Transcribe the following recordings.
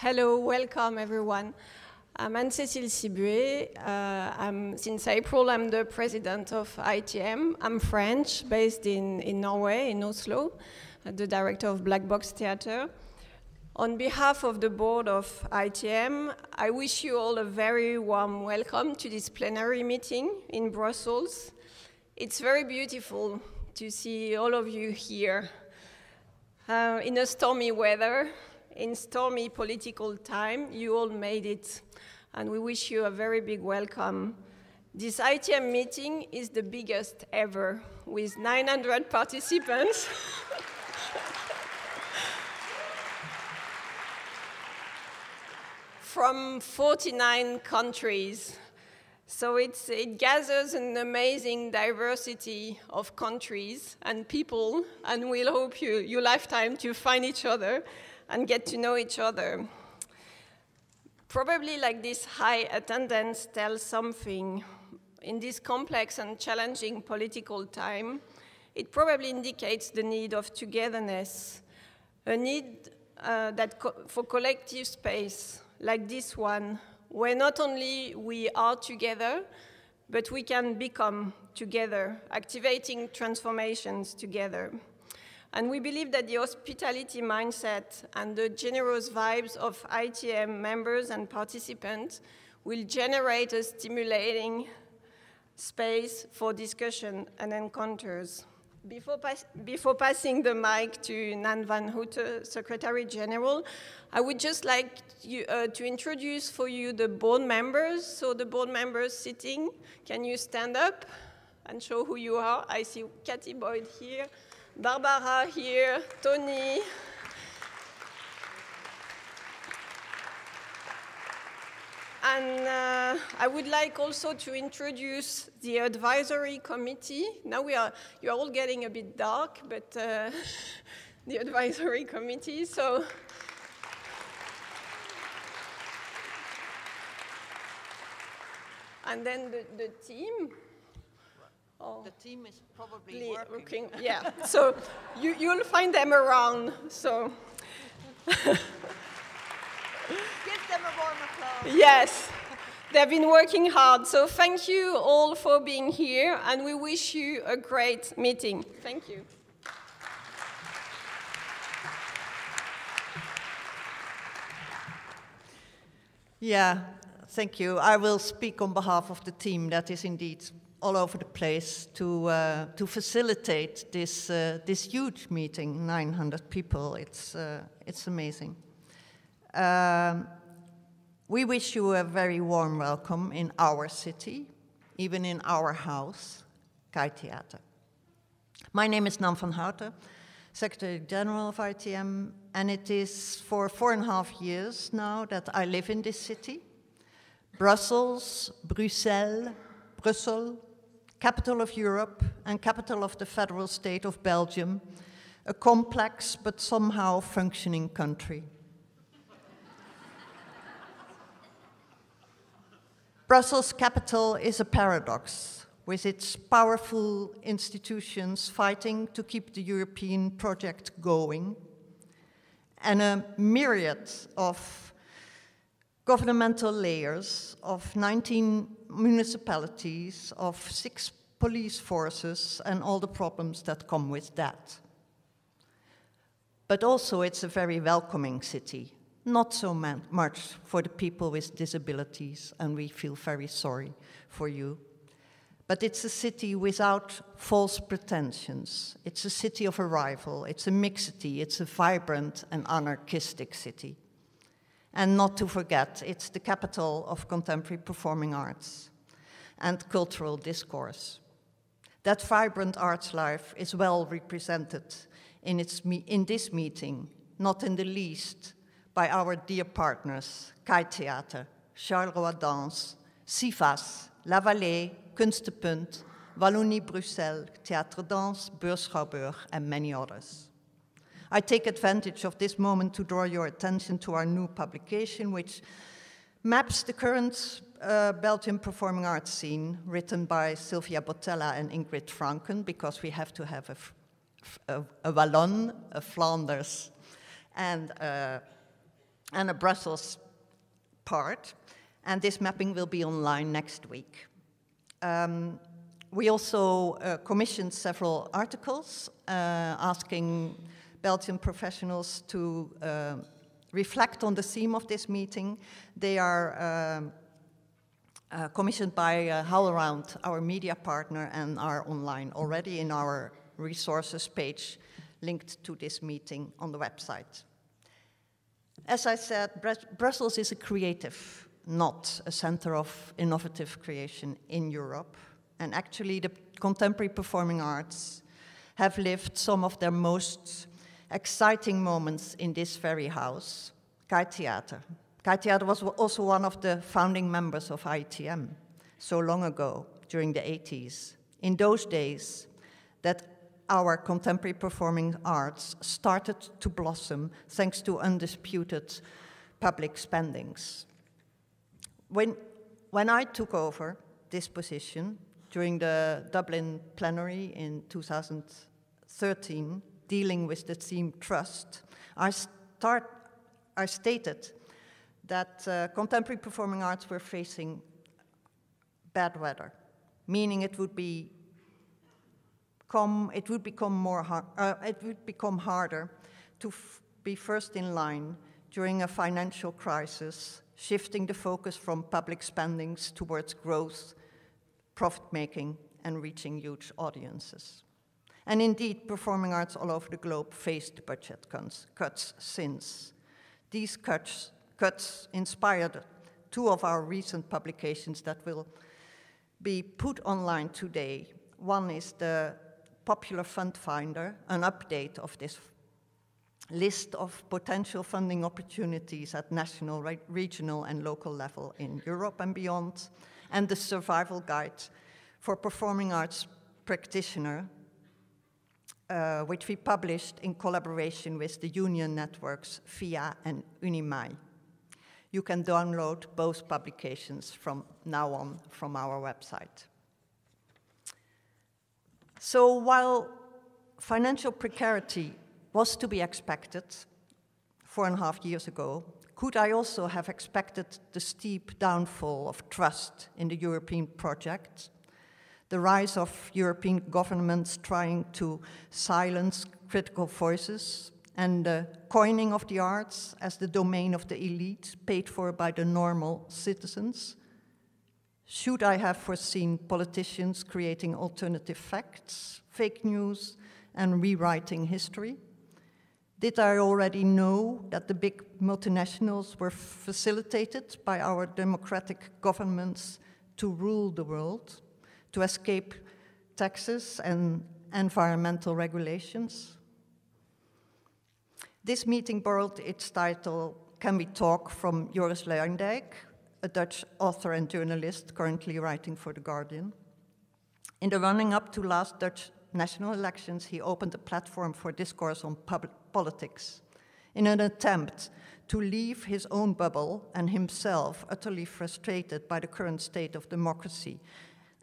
Hello, welcome everyone. I'm Anne-Cécile Sibue. Uh, since April, I'm the president of ITM. I'm French, based in, in Norway, in Oslo, uh, the director of Black Box Theatre. On behalf of the board of ITM, I wish you all a very warm welcome to this plenary meeting in Brussels. It's very beautiful to see all of you here uh, in a stormy weather in stormy political time, you all made it, and we wish you a very big welcome. This ITM meeting is the biggest ever, with 900 participants. from 49 countries. So it gathers an amazing diversity of countries and people, and we'll hope you, your lifetime to find each other and get to know each other. Probably like this high attendance tells something. In this complex and challenging political time, it probably indicates the need of togetherness, a need uh, that co for collective space like this one, where not only we are together, but we can become together, activating transformations together. And we believe that the hospitality mindset and the generous vibes of ITM members and participants will generate a stimulating space for discussion and encounters. Before, pas before, passing the mic to Nan Van Houten, Secretary General, I would just like you, uh, to introduce for you the board members. So the board members sitting, can you stand up and show who you are? I see Cathy Boyd here, Barbara here, Tony. And uh, I would like also to introduce the advisory committee. Now we are, you are all getting a bit dark, but uh, the advisory committee, so. And then the, the team. Oh. the team is probably working. working. Yeah, so you, you'll find them around. So give them a warm applause. Yes. They've been working hard. So thank you all for being here, and we wish you a great meeting. Thank you. Yeah, thank you. I will speak on behalf of the team that is indeed all over the place to uh, to facilitate this uh, this huge meeting, 900 people. It's uh, it's amazing. Um, we wish you a very warm welcome in our city, even in our house, Kai Theater. My name is Nam van Houten, Secretary General of ITM, and it is for four and a half years now that I live in this city. Brussels, Bruxelles, Brussels, capital of Europe and capital of the federal state of Belgium, a complex but somehow functioning country. Brussels capital is a paradox, with its powerful institutions fighting to keep the European project going, and a myriad of governmental layers of 19 municipalities, of six police forces, and all the problems that come with that. But also, it's a very welcoming city, not so much for the people with disabilities, and we feel very sorry for you. But it's a city without false pretensions. It's a city of arrival, it's a mixity, it's a vibrant and anarchistic city. And not to forget, it's the capital of contemporary performing arts and cultural discourse. That vibrant arts life is well represented in, its in this meeting, not in the least by our dear partners, Kai Theater, Charleroi Danse, Sivas, La Vallée, Kunstepunt, Wallonie Bruxelles, Theater Danse, Beurs and many others. I take advantage of this moment to draw your attention to our new publication, which maps the current uh, Belgian performing arts scene, written by Sylvia Bottella and Ingrid Franken, because we have to have a, a Wallon, a Flanders, and, uh, and a Brussels part. And this mapping will be online next week. Um, we also uh, commissioned several articles uh, asking Belgian professionals to uh, reflect on the theme of this meeting. They are um, uh, commissioned by uh, HowlRound, our media partner, and are online already in our resources page linked to this meeting on the website. As I said, Brussels is a creative, not a center of innovative creation in Europe. And actually, the contemporary performing arts have lived some of their most exciting moments in this very house, Kai Theater. Kai Theater was also one of the founding members of ITM so long ago, during the 80s. In those days, that our contemporary performing arts started to blossom thanks to undisputed public spendings. When, when I took over this position during the Dublin plenary in 2013, dealing with the theme trust, I, start, I stated that uh, contemporary performing arts were facing bad weather, meaning it would be come, it would become more uh, it would become harder to be first in line during a financial crisis, shifting the focus from public spendings towards growth, profit making, and reaching huge audiences. And indeed, performing arts all over the globe faced budget cuts since. These cuts, cuts inspired two of our recent publications that will be put online today. One is the Popular Fund Finder, an update of this list of potential funding opportunities at national, re regional, and local level in Europe and beyond, and the Survival Guide for Performing Arts Practitioner, uh, which we published in collaboration with the union networks FIA and UNIMAI. You can download both publications from now on from our website. So while financial precarity was to be expected four and a half years ago, could I also have expected the steep downfall of trust in the European project the rise of European governments trying to silence critical voices, and the coining of the arts as the domain of the elite paid for by the normal citizens? Should I have foreseen politicians creating alternative facts, fake news, and rewriting history? Did I already know that the big multinationals were facilitated by our democratic governments to rule the world? to escape taxes and environmental regulations. This meeting borrowed its title, Can We Talk, from Joris Leijndijk, a Dutch author and journalist currently writing for The Guardian. In the running up to last Dutch national elections, he opened a platform for discourse on public politics in an attempt to leave his own bubble and himself utterly frustrated by the current state of democracy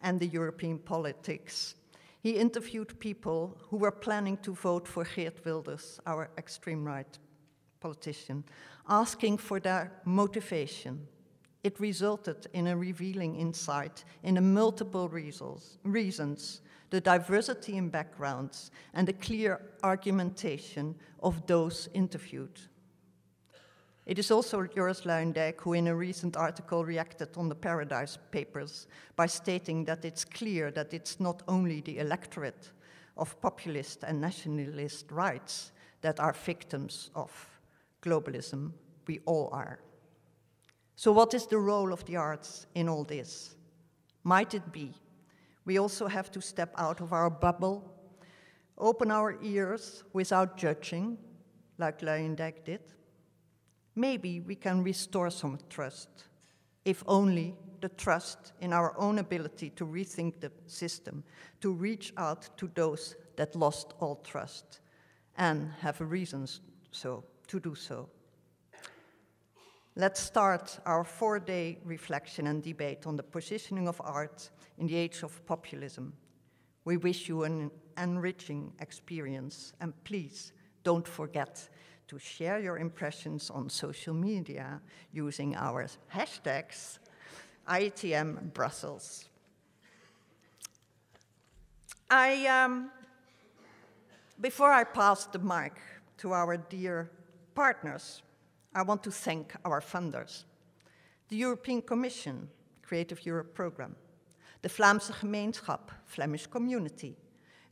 and the European politics. He interviewed people who were planning to vote for Geert Wilders, our extreme right politician, asking for their motivation. It resulted in a revealing insight the multiple reasons, reasons, the diversity in backgrounds, and the clear argumentation of those interviewed. It is also Joris Luijendijk who, in a recent article, reacted on the Paradise Papers by stating that it's clear that it's not only the electorate of populist and nationalist rights that are victims of globalism. We all are. So, what is the role of the arts in all this? Might it be we also have to step out of our bubble, open our ears without judging, like Luijendijk did? maybe we can restore some trust, if only the trust in our own ability to rethink the system, to reach out to those that lost all trust and have reasons so to do so. Let's start our four-day reflection and debate on the positioning of art in the age of populism. We wish you an enriching experience, and please don't forget to share your impressions on social media using our hashtags IETM Brussels. I, um, before I pass the mic to our dear partners, I want to thank our funders, the European Commission, Creative Europe Programme, the Vlaamse Gemeenschap, Flemish Community,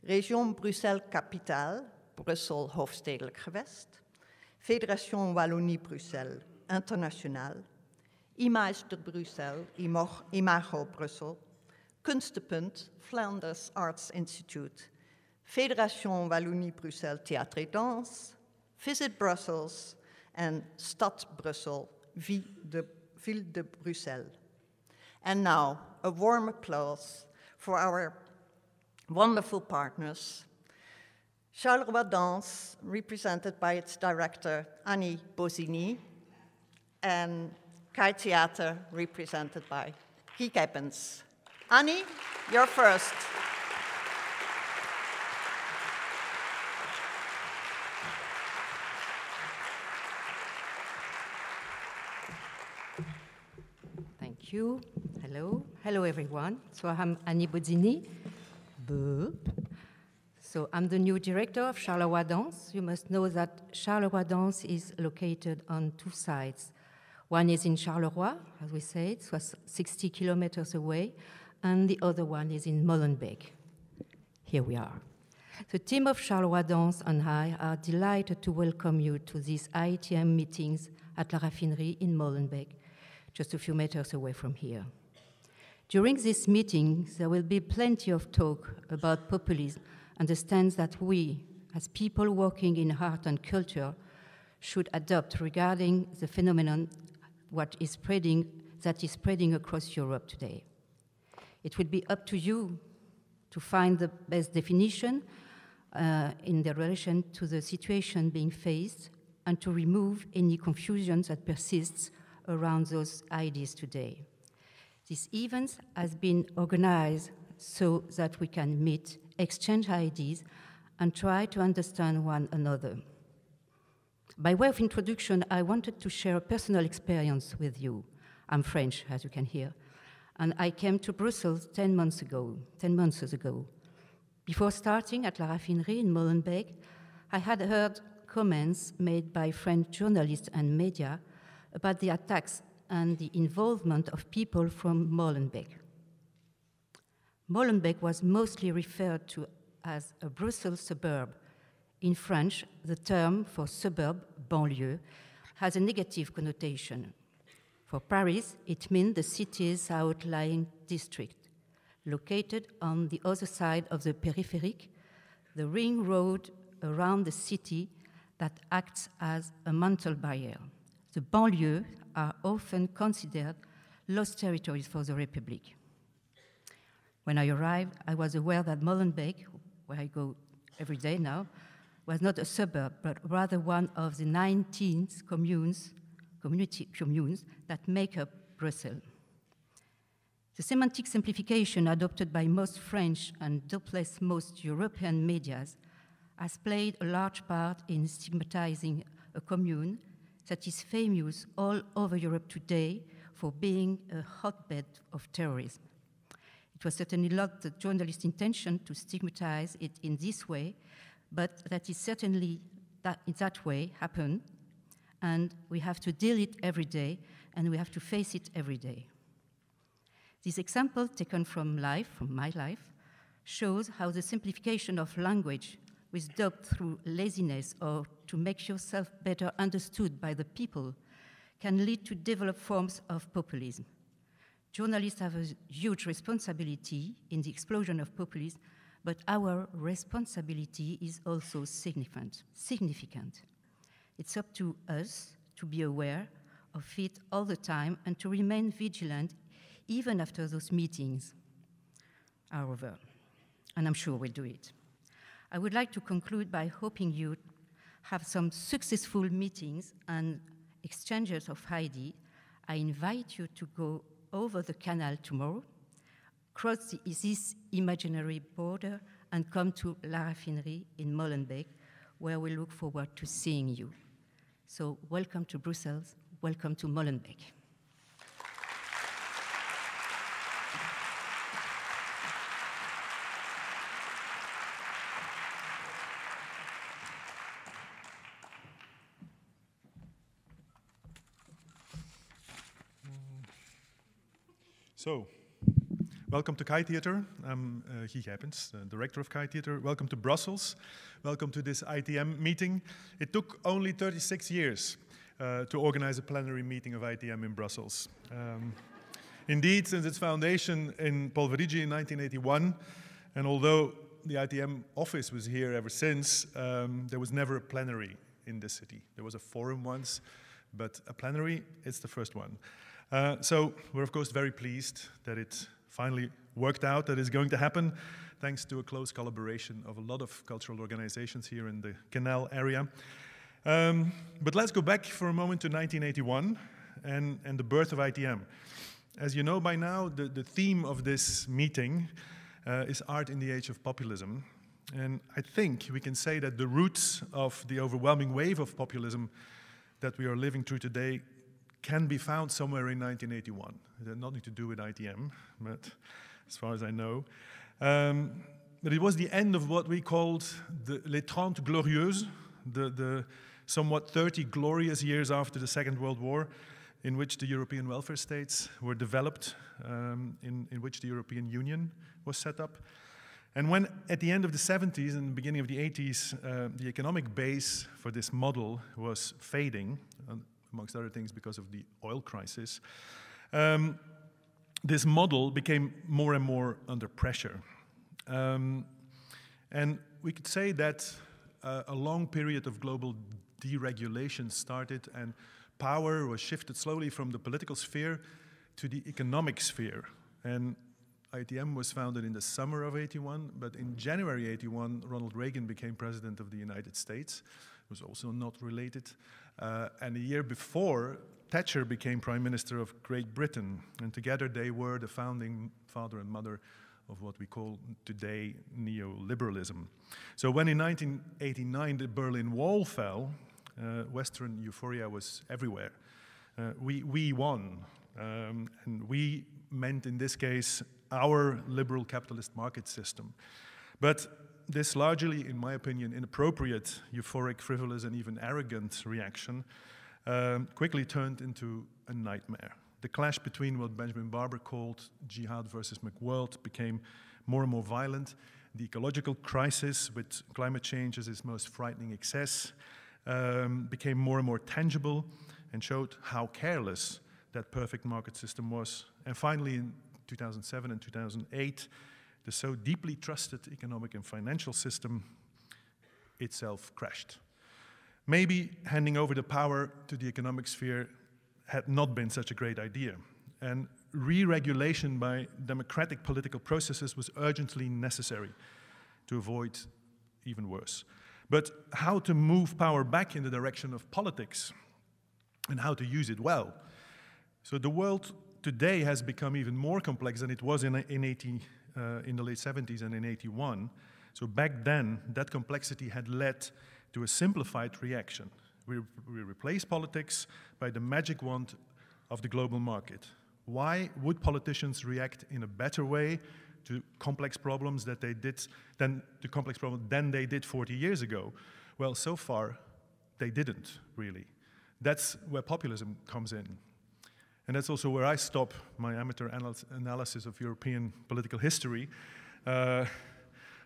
Region Bruxelles Capital, Brussel Hoofdstedelijk Gewest, Fédération Wallonie-Bruxelles internationale, Image de Bruxelles, Imago Brussel, Kunstenpunt, Flanders Arts Institute, Fédération Wallonie-Bruxelles Théâtre et Danse, Visit Brussels and Stad Brussel, de, Ville de Bruxelles. And now, a warm applause for our wonderful partners Charleroi Dance, represented by its director Annie Bosini, and Kai Theater, represented by Geek Evans. Annie, you're first. Thank you. Hello. Hello, everyone. So I'm Annie Bozzini. Boop. So I'm the new director of Charleroi Dance. You must know that Charleroi Dance is located on two sides. One is in Charleroi, as we say, it was 60 kilometers away, and the other one is in Molenbeek. Here we are. The team of Charleroi Dance and I are delighted to welcome you to these ITM meetings at La Raffinerie in Molenbeek, just a few meters away from here. During these meetings, there will be plenty of talk about populism understands that we, as people working in art and culture, should adopt regarding the phenomenon what is spreading, that is spreading across Europe today. It will be up to you to find the best definition uh, in the relation to the situation being faced and to remove any confusion that persists around those ideas today. This event has been organized so that we can meet exchange ideas, and try to understand one another. By way of introduction, I wanted to share a personal experience with you. I'm French, as you can hear, and I came to Brussels 10 months ago, 10 months ago. Before starting at La Raffinerie in Molenbeek, I had heard comments made by French journalists and media about the attacks and the involvement of people from Molenbeek. Molenbeek was mostly referred to as a Brussels suburb. In French, the term for suburb, banlieue, has a negative connotation. For Paris, it means the city's outlying district, located on the other side of the périphérique, the ring road around the city that acts as a mental barrier. The banlieues are often considered lost territories for the Republic. When I arrived, I was aware that Molenbeek, where I go every day now, was not a suburb, but rather one of the 19 communes, community communes that make up Brussels. The semantic simplification adopted by most French and doubtless most European medias has played a large part in stigmatizing a commune that is famous all over Europe today for being a hotbed of terrorism. It was certainly not the journalist's intention to stigmatize it in this way, but that is certainly that in that way happened, and we have to deal it every day, and we have to face it every day. This example taken from life, from my life, shows how the simplification of language with done through laziness or to make yourself better understood by the people can lead to developed forms of populism. Journalists have a huge responsibility in the explosion of populism, but our responsibility is also significant. significant. It's up to us to be aware of it all the time and to remain vigilant even after those meetings are over. And I'm sure we'll do it. I would like to conclude by hoping you have some successful meetings and exchanges of ideas. I invite you to go over the canal tomorrow, cross the, this imaginary border, and come to La Raffinerie in Molenbeek, where we look forward to seeing you. So, welcome to Brussels, welcome to Molenbeek. So, welcome to Kai Theater. I'm uh, Guy Gijpens, uh, director of Kai Theater. Welcome to Brussels. Welcome to this ITM meeting. It took only 36 years uh, to organize a plenary meeting of ITM in Brussels. Um, indeed, since its foundation in Polverigi in 1981, and although the ITM office was here ever since, um, there was never a plenary in this city. There was a forum once, but a plenary, it's the first one. Uh, so we're of course very pleased that it finally worked out that is going to happen, thanks to a close collaboration of a lot of cultural organizations here in the Canal area. Um, but let's go back for a moment to 1981 and, and the birth of ITM. As you know by now, the, the theme of this meeting uh, is art in the age of populism. And I think we can say that the roots of the overwhelming wave of populism that we are living through today can be found somewhere in 1981. It had nothing to do with ITM, but as far as I know. Um, but it was the end of what we called the Les Trente Glorieuses, the, the somewhat 30 glorious years after the Second World War, in which the European welfare states were developed, um, in, in which the European Union was set up. And when at the end of the 70s and the beginning of the 80s, uh, the economic base for this model was fading, uh, amongst other things, because of the oil crisis. Um, this model became more and more under pressure. Um, and we could say that uh, a long period of global deregulation started and power was shifted slowly from the political sphere to the economic sphere. And ITM was founded in the summer of 81, but in January 81, Ronald Reagan became president of the United States was also not related. Uh, and a year before, Thatcher became Prime Minister of Great Britain, and together they were the founding father and mother of what we call today neoliberalism. So when in 1989 the Berlin Wall fell, uh, Western euphoria was everywhere. Uh, we, we won, um, and we meant in this case our liberal capitalist market system. But this largely, in my opinion, inappropriate, euphoric, frivolous, and even arrogant reaction um, quickly turned into a nightmare. The clash between what Benjamin Barber called jihad versus McWorld became more and more violent. The ecological crisis, with climate change as its most frightening excess, um, became more and more tangible and showed how careless that perfect market system was. And finally, in 2007 and 2008, the so deeply trusted economic and financial system itself crashed. Maybe handing over the power to the economic sphere had not been such a great idea, and re regulation by democratic political processes was urgently necessary to avoid even worse. But how to move power back in the direction of politics and how to use it well. So the world today has become even more complex than it was in, in 18, uh, in the late 70s and in 81. So back then, that complexity had led to a simplified reaction. We, we replaced politics by the magic wand of the global market. Why would politicians react in a better way to complex problems that they did than the complex problems than they did 40 years ago? Well, so far, they didn't really. That's where populism comes in. And that's also where I stop my amateur anal analysis of European political history. Uh,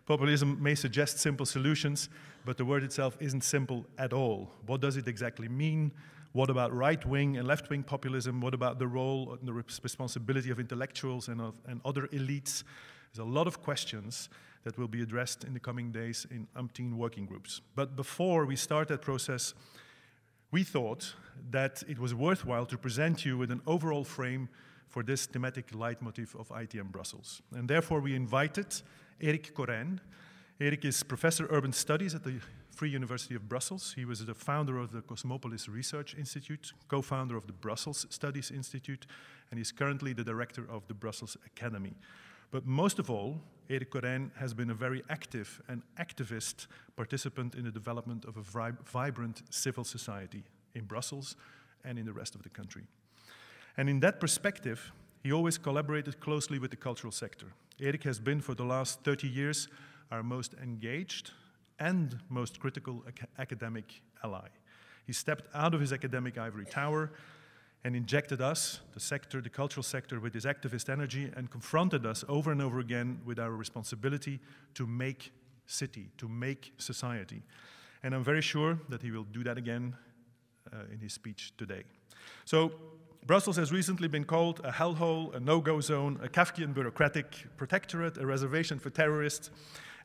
populism may suggest simple solutions, but the word itself isn't simple at all. What does it exactly mean? What about right wing and left wing populism? What about the role and the responsibility of intellectuals and, of, and other elites? There's a lot of questions that will be addressed in the coming days in umpteen working groups. But before we start that process, we thought that it was worthwhile to present you with an overall frame for this thematic leitmotif of ITM Brussels. And therefore, we invited Eric Coren. Eric is Professor Urban Studies at the Free University of Brussels. He was the founder of the Cosmopolis Research Institute, co founder of the Brussels Studies Institute, and he's currently the director of the Brussels Academy. But most of all, Eric Corin has been a very active and activist participant in the development of a vibrant civil society in Brussels and in the rest of the country. And in that perspective, he always collaborated closely with the cultural sector. Eric has been for the last 30 years our most engaged and most critical ac academic ally. He stepped out of his academic ivory tower and injected us, the sector, the cultural sector, with his activist energy and confronted us over and over again with our responsibility to make city, to make society. And I'm very sure that he will do that again uh, in his speech today. So, Brussels has recently been called a hellhole, a no go zone, a Kafkian bureaucratic protectorate, a reservation for terrorists,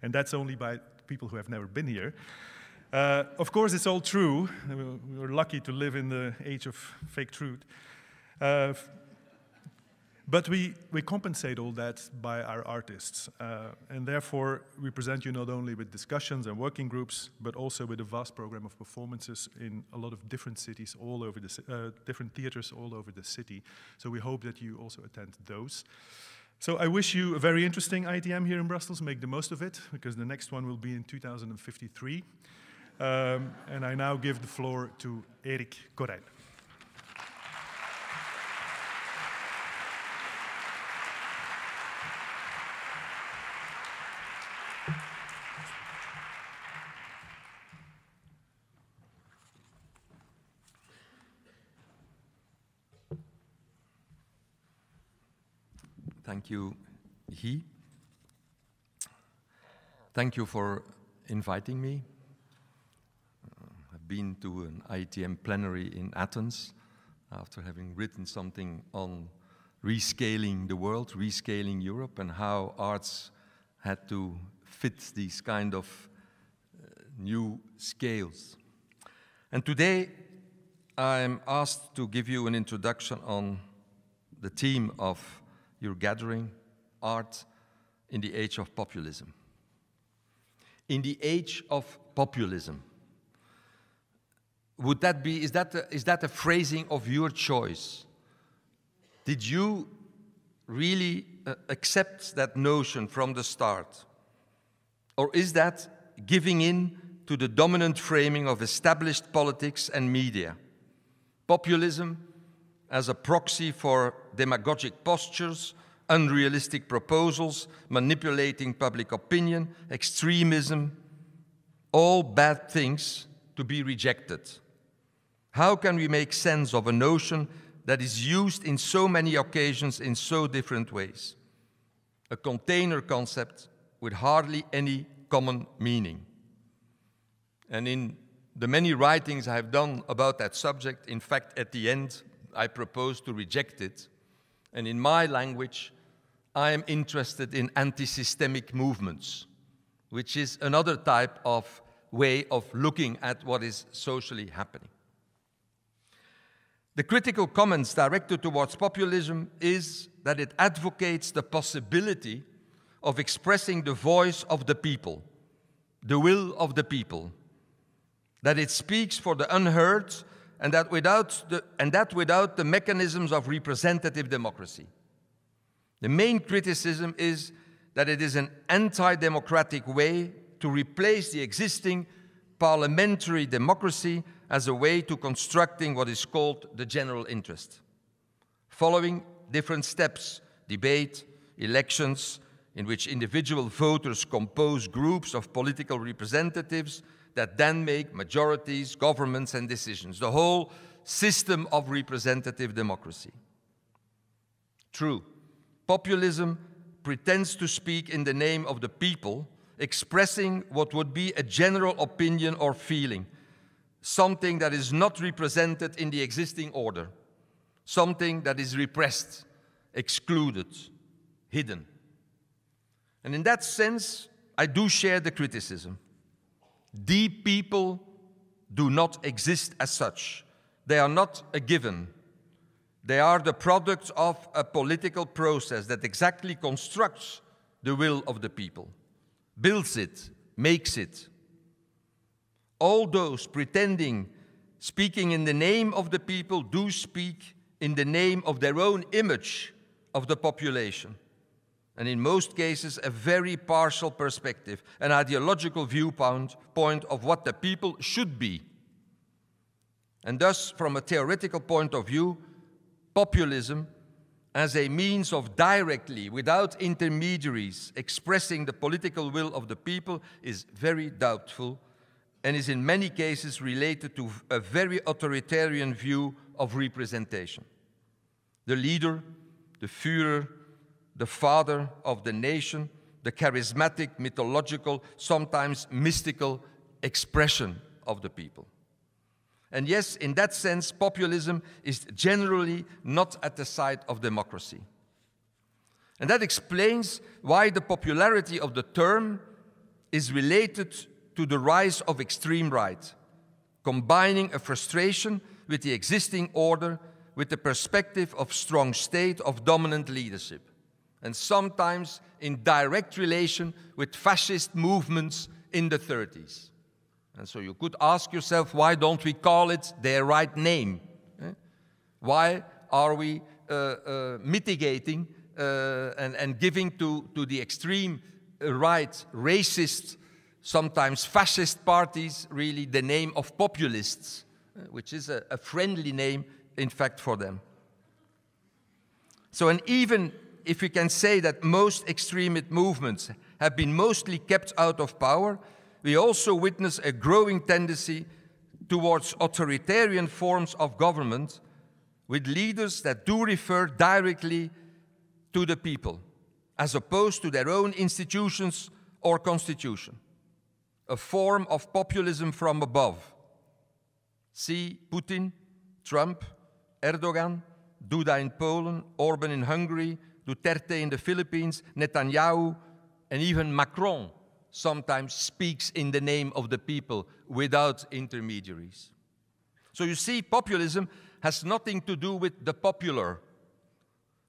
and that's only by people who have never been here. Uh, of course, it's all true. We are lucky to live in the age of fake truth. Uh, but we, we compensate all that by our artists. Uh, and therefore, we present you not only with discussions and working groups, but also with a vast program of performances in a lot of different cities all over the, uh, different theaters all over the city. So we hope that you also attend those. So I wish you a very interesting ITM here in Brussels. Make the most of it, because the next one will be in 2053. Um, and I now give the floor to Eric Corijn. Thank you, He. Thank you for inviting me been to an ITM plenary in Athens after having written something on rescaling the world, rescaling Europe, and how arts had to fit these kind of uh, new scales. And today, I'm asked to give you an introduction on the theme of your gathering, art in the age of populism. In the age of populism, would that be, is that, a, is that a phrasing of your choice? Did you really uh, accept that notion from the start? Or is that giving in to the dominant framing of established politics and media? Populism as a proxy for demagogic postures, unrealistic proposals, manipulating public opinion, extremism, all bad things to be rejected. How can we make sense of a notion that is used in so many occasions in so different ways? A container concept with hardly any common meaning. And in the many writings I have done about that subject, in fact, at the end, I propose to reject it. And in my language, I am interested in anti systemic movements, which is another type of way of looking at what is socially happening. The critical comments directed towards populism is that it advocates the possibility of expressing the voice of the people, the will of the people, that it speaks for the unheard and that without the, and that without the mechanisms of representative democracy. The main criticism is that it is an anti democratic way to replace the existing parliamentary democracy as a way to constructing what is called the general interest, following different steps debate, elections, in which individual voters compose groups of political representatives that then make majorities, governments, and decisions, the whole system of representative democracy. True, populism pretends to speak in the name of the people, expressing what would be a general opinion or feeling something that is not represented in the existing order, something that is repressed, excluded, hidden. And in that sense, I do share the criticism. The people do not exist as such. They are not a given. They are the product of a political process that exactly constructs the will of the people, builds it, makes it, all those pretending, speaking in the name of the people, do speak in the name of their own image of the population, and in most cases, a very partial perspective, an ideological viewpoint of what the people should be. And thus, from a theoretical point of view, populism as a means of directly, without intermediaries, expressing the political will of the people is very doubtful and is in many cases related to a very authoritarian view of representation. The leader, the Führer, the father of the nation, the charismatic, mythological, sometimes mystical expression of the people. And yes, in that sense, populism is generally not at the side of democracy. And that explains why the popularity of the term is related to the rise of extreme right, combining a frustration with the existing order with the perspective of strong state of dominant leadership, and sometimes in direct relation with fascist movements in the 30s. And so you could ask yourself, why don't we call it their right name? Eh? Why are we uh, uh, mitigating uh, and, and, giving to, to the extreme uh, right racist sometimes fascist parties, really the name of populists, uh, which is a, a friendly name, in fact, for them. So, and even if we can say that most extremist movements have been mostly kept out of power, we also witness a growing tendency towards authoritarian forms of government with leaders that do refer directly to the people, as opposed to their own institutions or constitution a form of populism from above. See Putin, Trump, Erdogan, Duda in Poland, Orban in Hungary, Duterte in the Philippines, Netanyahu, and even Macron sometimes speaks in the name of the people without intermediaries. So you see, populism has nothing to do with the popular,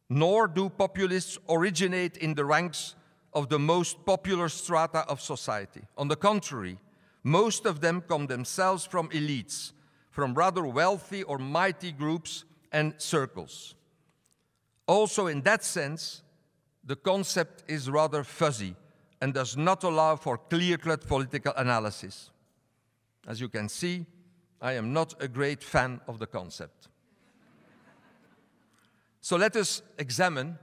nor do populists originate in the ranks of the most popular strata of society. On the contrary, most of them come themselves from elites, from rather wealthy or mighty groups and circles. Also, in that sense, the concept is rather fuzzy and does not allow for clear cut political analysis. As you can see, I am not a great fan of the concept. so let us examine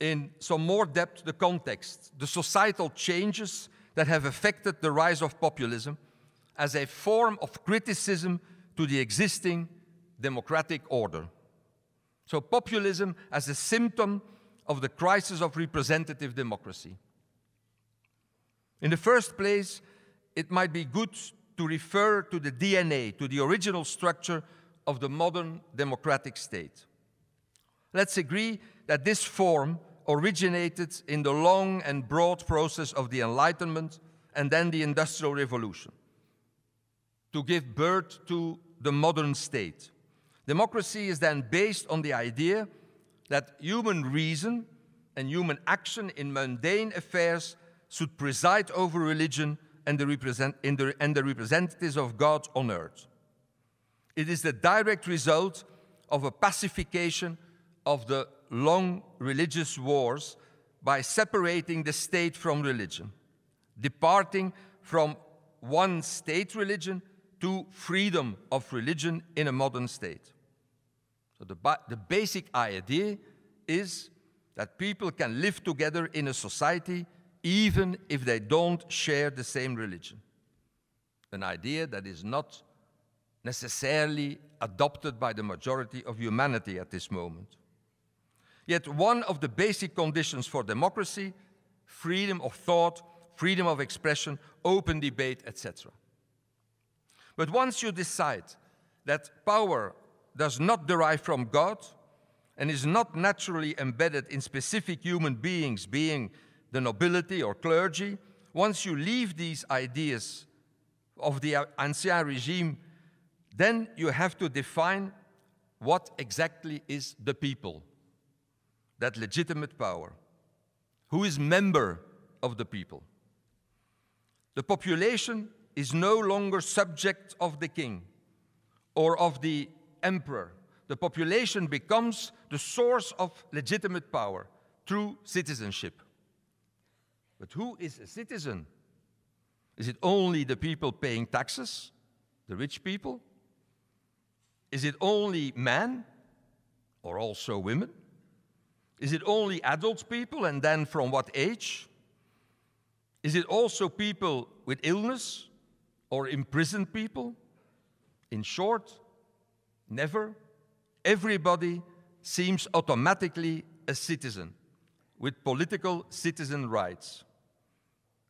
in some more depth the context, the societal changes that have affected the rise of populism as a form of criticism to the existing democratic order. So, populism as a symptom of the crisis of representative democracy. In the first place, it might be good to refer to the DNA, to the original structure of the modern democratic state. Let's agree that this form originated in the long and broad process of the Enlightenment and then the Industrial Revolution to give birth to the modern state. Democracy is then based on the idea that human reason and human action in mundane affairs should preside over religion and the, represent, the, and the representatives of God on earth. It is the direct result of a pacification of the long religious wars by separating the state from religion, departing from one state religion to freedom of religion in a modern state. So, the, the basic idea is that people can live together in a society even if they don't share the same religion. An idea that is not necessarily adopted by the majority of humanity at this moment. Yet one of the basic conditions for democracy, freedom of thought, freedom of expression, open debate, etc. But once you decide that power does not derive from God and is not naturally embedded in specific human beings, being the nobility or clergy, once you leave these ideas of the Ancien regime, then you have to define what exactly is the people that legitimate power? Who is member of the people? The population is no longer subject of the king or of the emperor. The population becomes the source of legitimate power through citizenship. But who is a citizen? Is it only the people paying taxes, the rich people? Is it only men or also women? Is it only adult people and then from what age? Is it also people with illness or imprisoned people? In short, never. Everybody seems automatically a citizen with political citizen rights.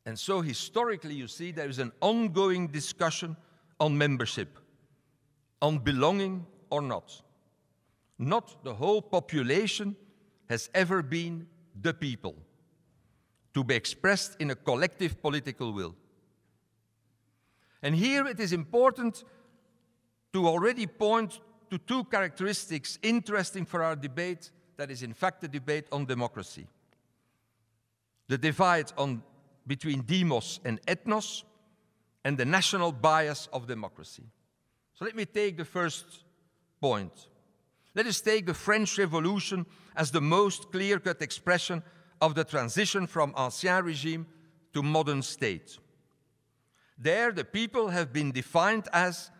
And so, historically, you see there is an ongoing discussion on membership, on belonging or not. Not the whole population has ever been the people, to be expressed in a collective political will. And here it is important to already point to two characteristics interesting for our debate that is, in fact, a debate on democracy. The divide on, between demos and ethnos, and the national bias of democracy. So let me take the first point. Let us take the French Revolution as the most clear cut expression of the transition from ancien regime to modern state. There, the people have been defined as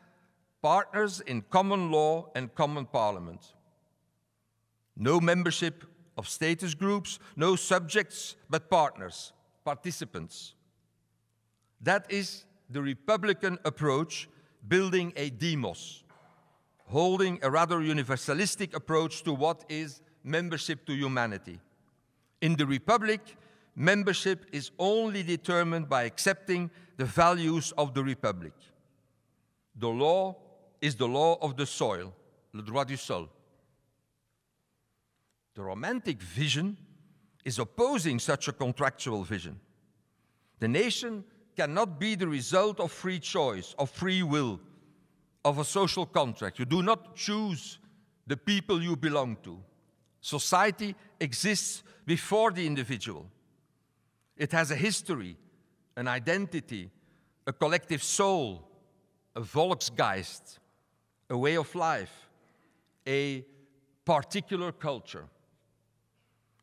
partners in common law and common parliament. No membership of status groups, no subjects, but partners, participants. That is the republican approach, building a demos holding a rather universalistic approach to what is membership to humanity. In the Republic, membership is only determined by accepting the values of the Republic. The law is the law of the soil, le droit du sol. The Romantic vision is opposing such a contractual vision. The nation cannot be the result of free choice, of free will, of a social contract. You do not choose the people you belong to. Society exists before the individual. It has a history, an identity, a collective soul, a Volksgeist, a way of life, a particular culture.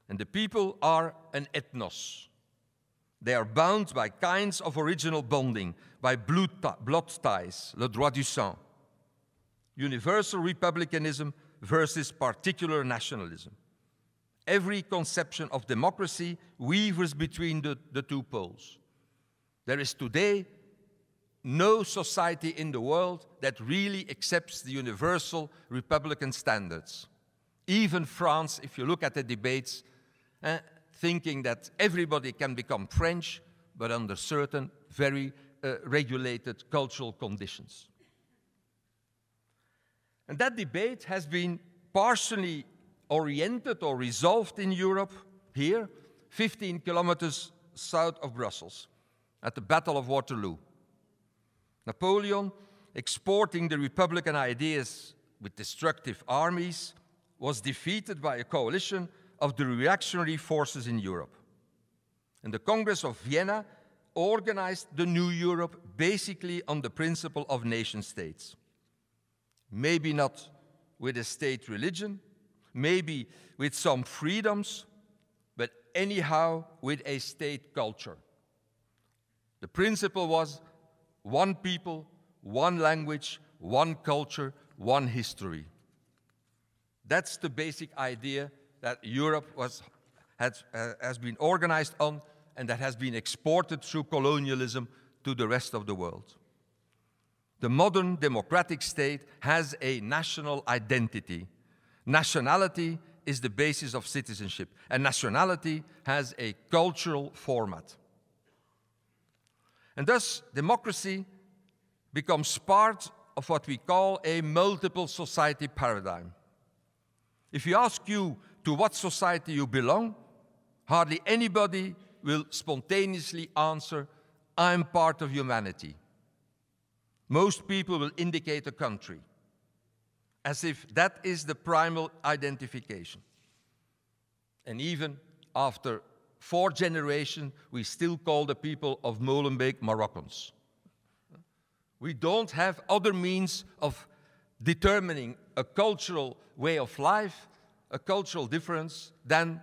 And the people are an ethnos. They are bound by kinds of original bonding, by blood ties, le droit du sang universal republicanism versus particular nationalism. Every conception of democracy weavers between the, the two poles. There is today no society in the world that really accepts the universal republican standards. Even France, if you look at the debates, eh, thinking that everybody can become French, but under certain very uh, regulated cultural conditions. And that debate has been partially oriented or resolved in Europe, here, 15 kilometers south of Brussels, at the Battle of Waterloo. Napoleon, exporting the Republican ideas with destructive armies, was defeated by a coalition of the reactionary forces in Europe. And the Congress of Vienna organized the new Europe basically on the principle of nation states. Maybe not with a state religion, maybe with some freedoms, but anyhow with a state culture. The principle was one people, one language, one culture, one history. That's the basic idea that Europe was, has, uh, has been organized on and that has been exported through colonialism to the rest of the world. The modern democratic state has a national identity. Nationality is the basis of citizenship, and nationality has a cultural format. And thus, democracy becomes part of what we call a multiple society paradigm. If you ask you to what society you belong, hardly anybody will spontaneously answer, I'm part of humanity. Most people will indicate a country, as if that is the primal identification. And even after four generations, we still call the people of Molenbeek Moroccans. We don't have other means of determining a cultural way of life, a cultural difference, than,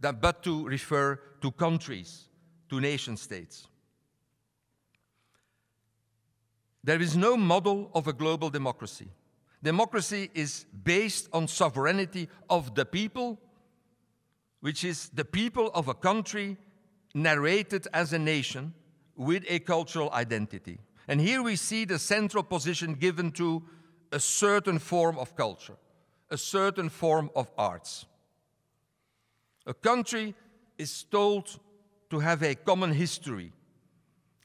than but to refer to countries, to nation states. There is no model of a global democracy. Democracy is based on sovereignty of the people, which is the people of a country narrated as a nation with a cultural identity. And here we see the central position given to a certain form of culture, a certain form of arts. A country is told to have a common history,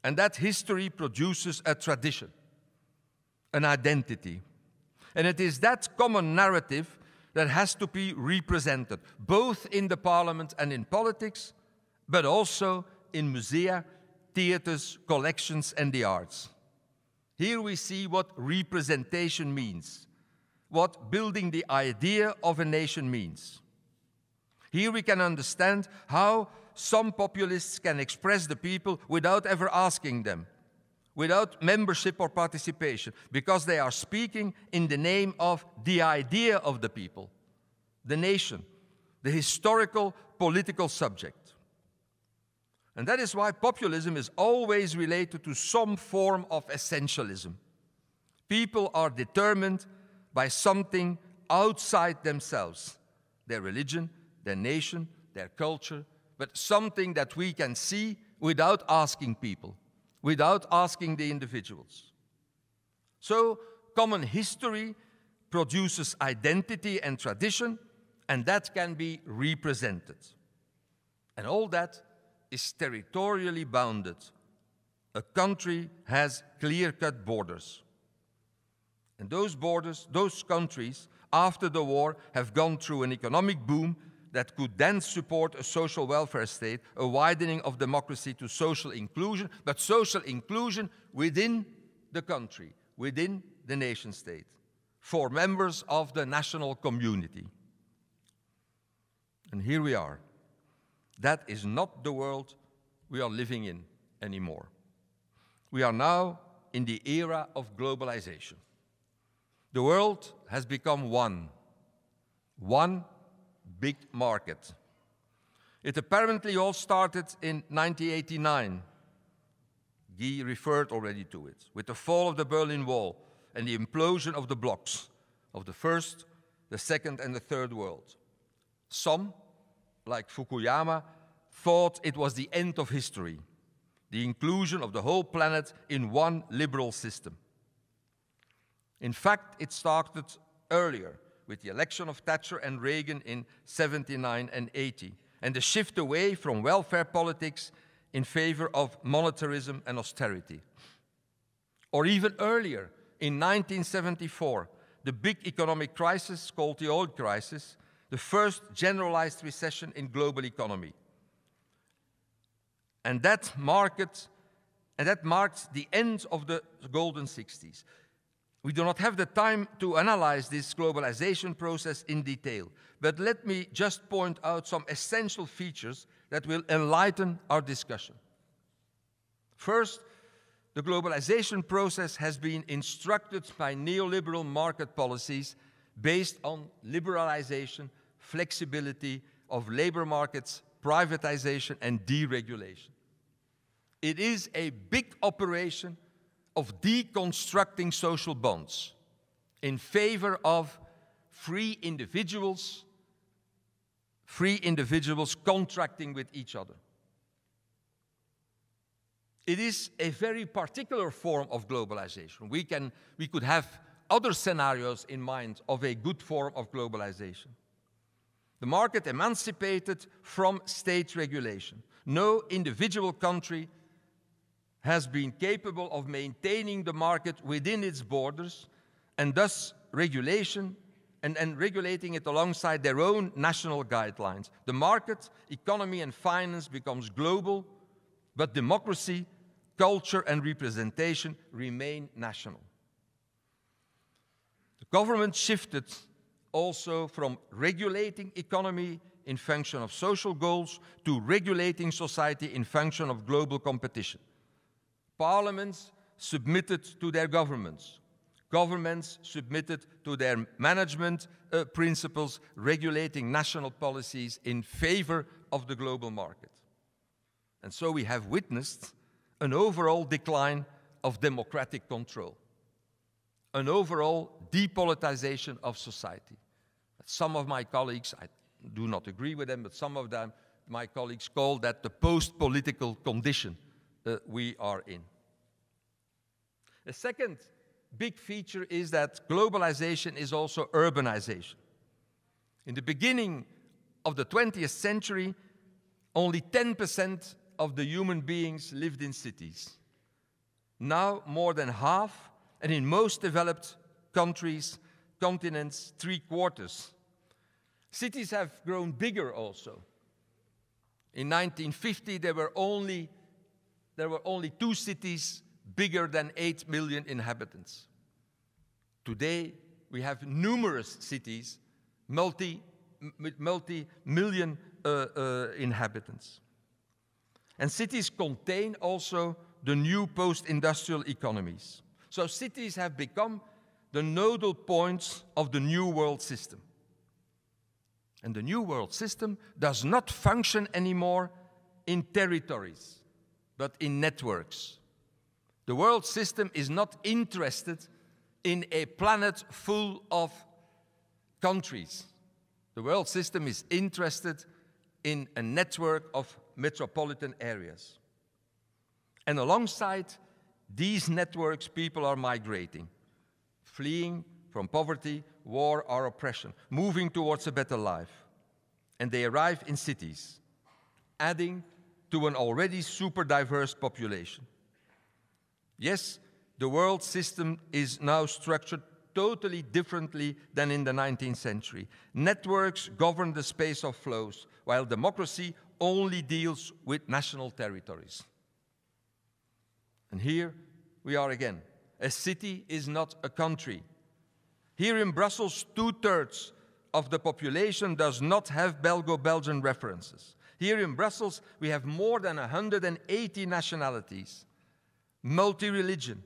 and that history produces a tradition, an identity. And it is that common narrative that has to be represented, both in the parliament and in politics, but also in musea, theaters, collections, and the arts. Here we see what representation means, what building the idea of a nation means. Here we can understand how some populists can express the people without ever asking them, without membership or participation, because they are speaking in the name of the idea of the people, the nation, the historical political subject. And that is why populism is always related to some form of essentialism. People are determined by something outside themselves their religion, their nation, their culture, but something that we can see without asking people, without asking the individuals. So, common history produces identity and tradition, and that can be represented. And all that is territorially bounded. A country has clear cut borders. And those borders, those countries, after the war, have gone through an economic boom that could then support a social welfare state, a widening of democracy to social inclusion, but social inclusion within the country, within the nation state, for members of the national community. And here we are. That is not the world we are living in anymore. We are now in the era of globalization. The world has become one, one big market. It apparently all started in 1989. Guy referred already to it, with the fall of the Berlin Wall and the implosion of the blocks of the First, the Second, and the Third World. Some, like Fukuyama, thought it was the end of history, the inclusion of the whole planet in one liberal system. In fact, it started earlier with the election of Thatcher and Reagan in 79 and 80, and the shift away from welfare politics in favor of monetarism and austerity. Or even earlier, in 1974, the big economic crisis called the oil crisis, the first generalized recession in global economy. And that marked, and that marked the end of the golden 60s. We do not have the time to analyze this globalization process in detail, but let me just point out some essential features that will enlighten our discussion. First, the globalization process has been instructed by neoliberal market policies based on liberalization, flexibility of labor markets, privatization, and deregulation. It is a big operation of deconstructing social bonds in favor of free individuals, free individuals contracting with each other. It is a very particular form of globalization. We, can, we could have other scenarios in mind of a good form of globalization. The market emancipated from state regulation. No individual country has been capable of maintaining the market within its borders and thus regulation and, and, regulating it alongside their own national guidelines. The market, economy, and finance becomes global, but democracy, culture, and representation remain national. The government shifted also from regulating economy in function of social goals to regulating society in function of global competition. Parliaments submitted to their governments. Governments submitted to their management uh, principles regulating national policies in favor of the global market. And so we have witnessed an overall decline of democratic control, an overall depolitization of society. Some of my colleagues, I do not agree with them, but some of them, my colleagues call that the post political condition uh, we are in. The second big feature is that globalization is also urbanization. In the beginning of the 20th century, only 10% of the human beings lived in cities. Now, more than half, and in most developed countries, continents, three quarters. Cities have grown bigger also. In 1950, there were only there were only two cities bigger than 8 million inhabitants. Today, we have numerous cities, multi, multi million uh, uh, inhabitants. And cities contain also the new post industrial economies. So, cities have become the nodal points of the new world system. And the new world system does not function anymore in territories but in networks. The world system is not interested in a planet full of countries. The world system is interested in a network of metropolitan areas. And alongside these networks, people are migrating, fleeing from poverty, war, or oppression, moving towards a better life. And they arrive in cities, adding to an already super diverse population. Yes, the world system is now structured totally differently than in the 19th century. Networks govern the space of flows, while democracy only deals with national territories. And here we are again. A city is not a country. Here in Brussels, two thirds of the population does not have Belgo Belgian references. Here in Brussels, we have more than 180 nationalities, multi religion,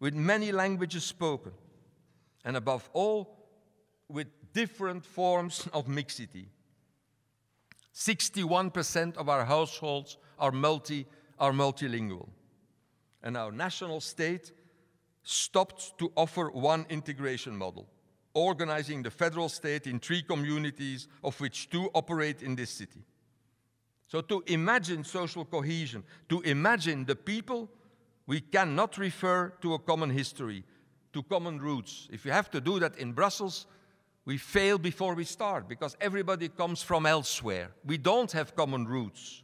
with many languages spoken, and above all, with different forms of mixity. 61% of our households are, multi, are multilingual. And our national state stopped to offer one integration model, organizing the federal state in three communities, of which two operate in this city. So, to imagine social cohesion, to imagine the people, we cannot refer to a common history, to common roots. If you have to do that in Brussels, we fail before we start because everybody comes from elsewhere. We don't have common roots.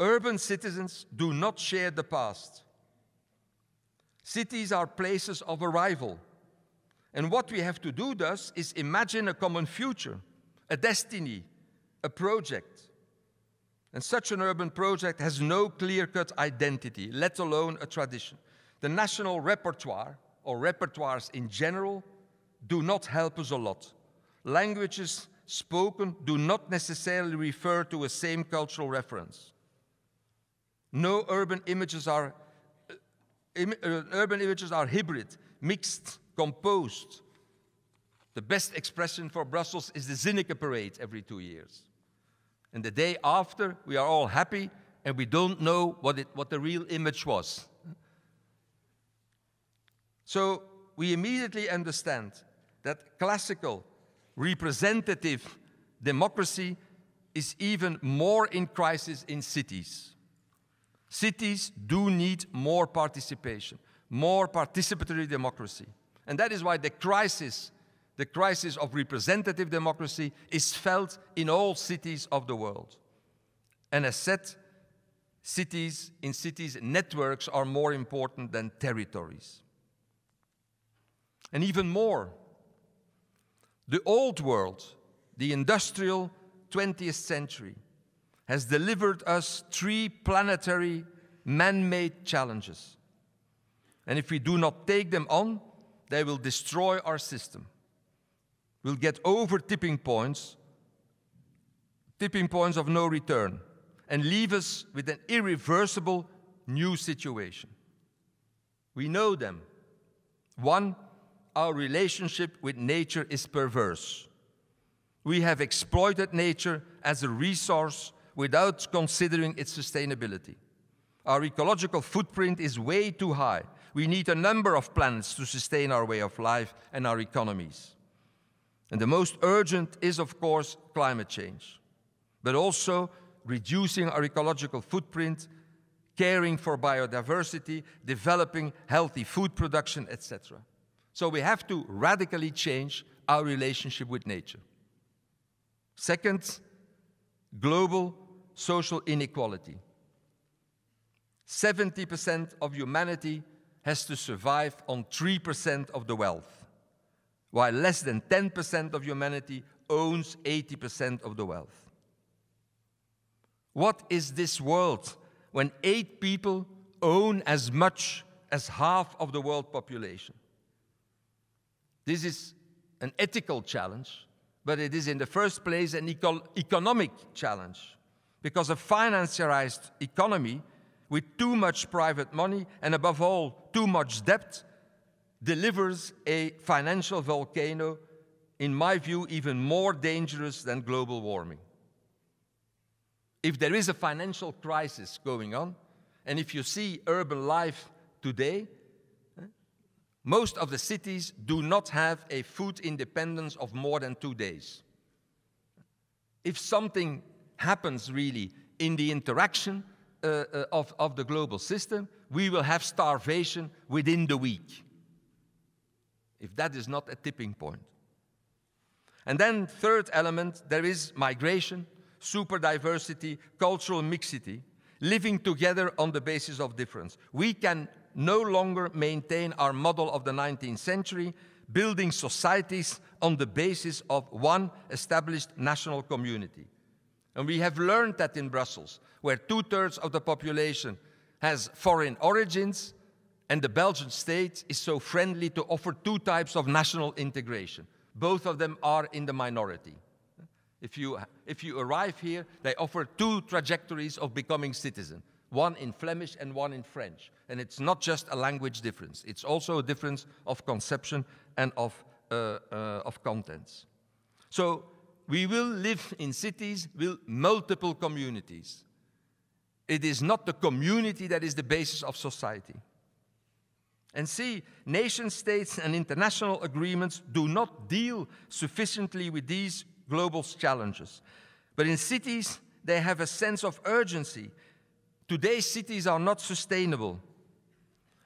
Urban citizens do not share the past. Cities are places of arrival, and what we have to do, thus, is imagine a common future, a destiny, a project. And such an urban project has no clear cut identity, let alone a tradition. The national repertoire, or repertoires in general, do not help us a lot. Languages spoken do not necessarily refer to a same cultural reference. No urban images are, uh, Im uh, urban images are hybrid, mixed, composed. The best expression for Brussels is the Zinneke parade every two years. And the day after, we are all happy and we don't know what, it, what the real image was. So we immediately understand that classical representative democracy is even more in crisis in cities. Cities do need more participation, more participatory democracy. And that is why the crisis, the crisis of representative democracy, is felt in all cities of the world. And as said, cities in cities networks are more important than territories and even more the old world the industrial 20th century has delivered us three planetary man-made challenges and if we do not take them on they will destroy our system. We'll get over tipping points, tipping points of no return, and leave us with an irreversible new situation. We know them. One, our relationship with nature is perverse. We have exploited nature as a resource without considering its sustainability. Our ecological footprint is way too high, we need a number of planets to sustain our way of life and our economies. And the most urgent is, of course, climate change, but also reducing our ecological footprint, caring for biodiversity, developing healthy food production, etc. So we have to radically change our relationship with nature. Second, global social inequality. 70% of humanity has to survive on 3% of the wealth, while less than 10% of humanity owns 80% of the wealth. What is this world when eight people own as much as half of the world population? This is an ethical challenge, but it is in the first place an eco economic challenge because a financiarized economy with too much private money and above all, too much debt, delivers a financial volcano, in my view, even more dangerous than global warming. If there is a financial crisis going on, and if you see urban life today, eh, most of the cities do not have a food independence of more than two days. If something happens really in the interaction uh, uh, of, of the global system, we will have starvation within the week. If that is not a tipping point. And then, third element, there is migration, super diversity, cultural mixity, living together on the basis of difference. We can no longer maintain our model of the 19th century, building societies on the basis of one established national community. And we have learned that in Brussels, where two thirds of the population has foreign origins, and the Belgian state is so friendly to offer two types of national integration. Both of them are in the minority. If you, if you arrive here, they offer two trajectories of becoming citizen one in Flemish and one in French. And it's not just a language difference, it's also a difference of conception and of, uh, uh, of contents. So we will live in cities with multiple communities. It is not the community that is the basis of society. And see, nation states and international agreements do not deal sufficiently with these global challenges. But in cities, they have a sense of urgency. Today's cities are not sustainable.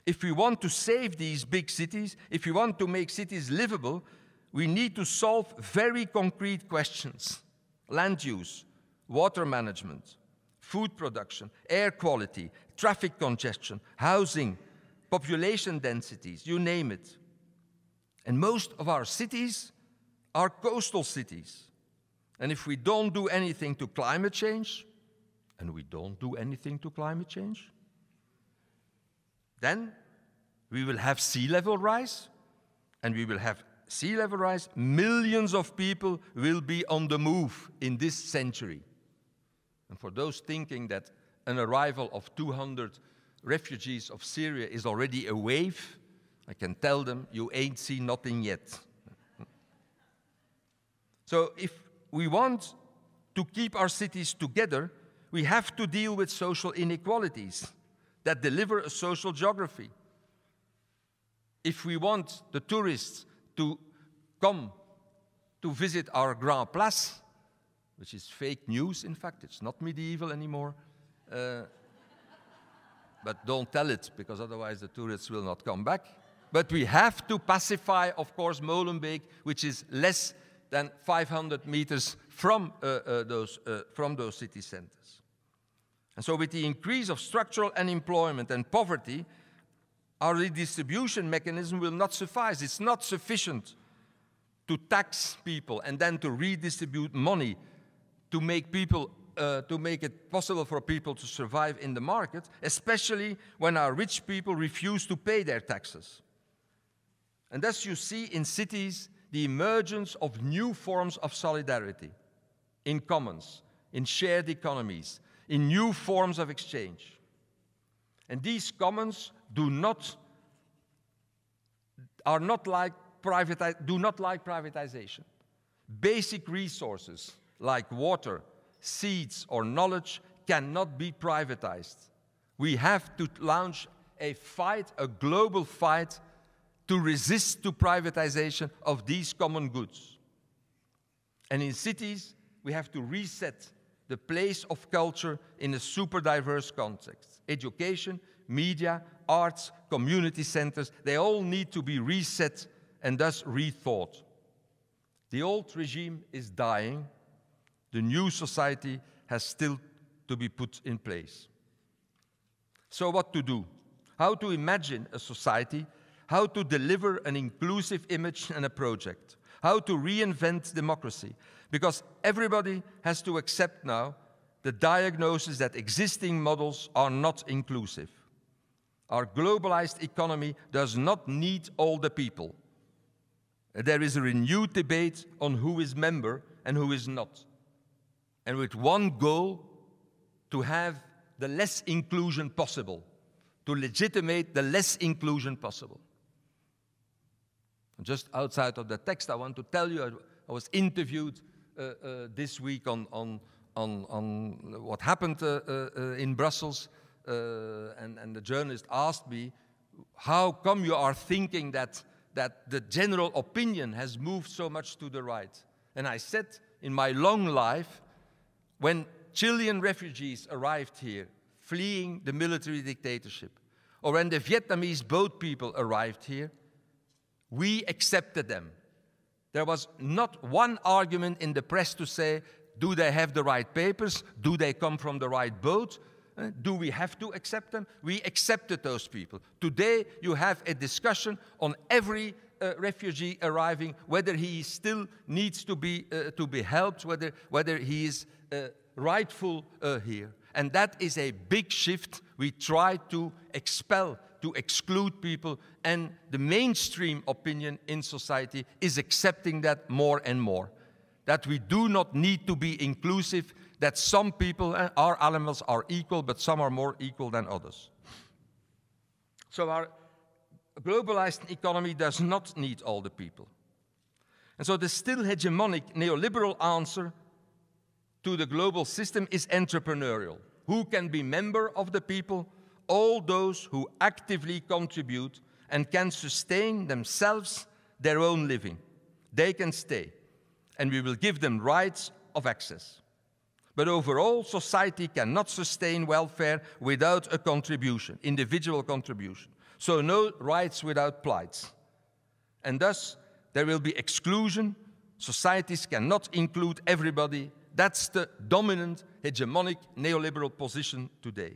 If we want to save these big cities, if we want to make cities livable, we need to solve very concrete questions land use, water management, food production, air quality, traffic congestion, housing, population densities, you name it. And most of our cities are coastal cities. And if we don't do anything to climate change, and we don't do anything to climate change, then we will have sea level rise and we will have sea level rise, millions of people will be on the move in this century. And for those thinking that an arrival of 200 refugees of Syria is already a wave, I can tell them you ain't seen nothing yet. so if we want to keep our cities together, we have to deal with social inequalities that deliver a social geography. If we want the tourists to come to visit our Grand Place, which is fake news, in fact, it's not medieval anymore. Uh, but don't tell it, because otherwise the tourists will not come back. But we have to pacify, of course, Molenbeek, which is less than 500 meters from, uh, uh, those, uh, from those city centers. And so, with the increase of structural unemployment and poverty, our redistribution mechanism will not suffice. It's not sufficient to tax people and then to redistribute money to make people uh, to make it possible for people to survive in the market, especially when our rich people refuse to pay their taxes. And as you see in cities the emergence of new forms of solidarity in commons, in shared economies, in new forms of exchange. And these commons do not are not like privatize. do not like privatization. Basic resources like water, seeds, or knowledge cannot be privatized. We have to launch a fight, a global fight, to resist to privatization of these common goods. And in cities, we have to reset the place of culture in a super diverse context. Education media, arts, community centers, they all need to be reset and thus rethought. The old regime is dying, the new society has still to be put in place. So, what to do? How to imagine a society? How to deliver an inclusive image and a project? How to reinvent democracy? Because everybody has to accept now the diagnosis that existing models are not inclusive. Our globalized economy does not need all the people. There is a renewed debate on who is member and who is not. And with one goal to have the less inclusion possible, to legitimate the less inclusion possible. Just outside of the text, I want to tell you I, was interviewed uh, uh, this week on, on, on, on what happened uh, uh, uh in Brussels uh, and, and the journalist asked me, how come you are thinking that, that the general opinion has moved so much to the right? And I said, in my long life, when Chilean refugees arrived here, fleeing the military dictatorship, or when the Vietnamese boat people arrived here, we accepted them. There was not one argument in the press to say, do they have the right papers? Do they come from the right boat? Uh, do we have to accept them? We accepted those people. Today, you have a discussion on every uh, refugee arriving, whether he still needs to be, uh, to be helped, whether, whether he is uh, rightful uh, here. And that is a big shift. We try to expel, to exclude people, and the mainstream opinion in society is accepting that more and more. That we do not need to be inclusive, that some people, eh, our animals are equal, but some are more equal than others. So our globalized economy does not need all the people. And so the still hegemonic neoliberal answer to the global system is entrepreneurial. Who can be member of the people? All those who actively contribute and can sustain themselves their own living. They can stay, and we will give them rights of access. But overall, society cannot sustain welfare without a contribution, individual contribution. So no rights without plights. And thus, there will be exclusion. Societies cannot include everybody. That's the dominant hegemonic neoliberal position today.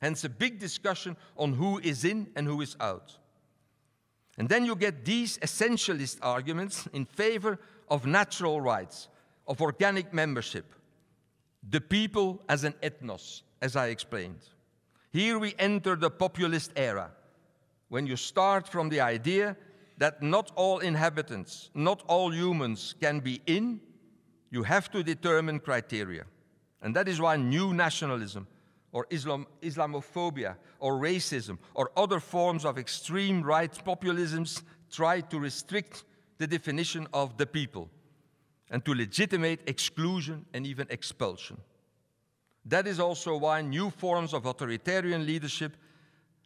Hence, a big discussion on who is in and who is out. And then you get these essentialist arguments in favor of natural rights, of organic membership, the people as an ethnos, as I explained. Here we enter the populist era, when you start from the idea that not all inhabitants, not all humans can be in, you have to determine criteria. And that is why new nationalism or Islam, Islamophobia or racism or other forms of extreme right populisms try to restrict the definition of the people and to legitimate exclusion and even expulsion. That is also why new forms of authoritarian leadership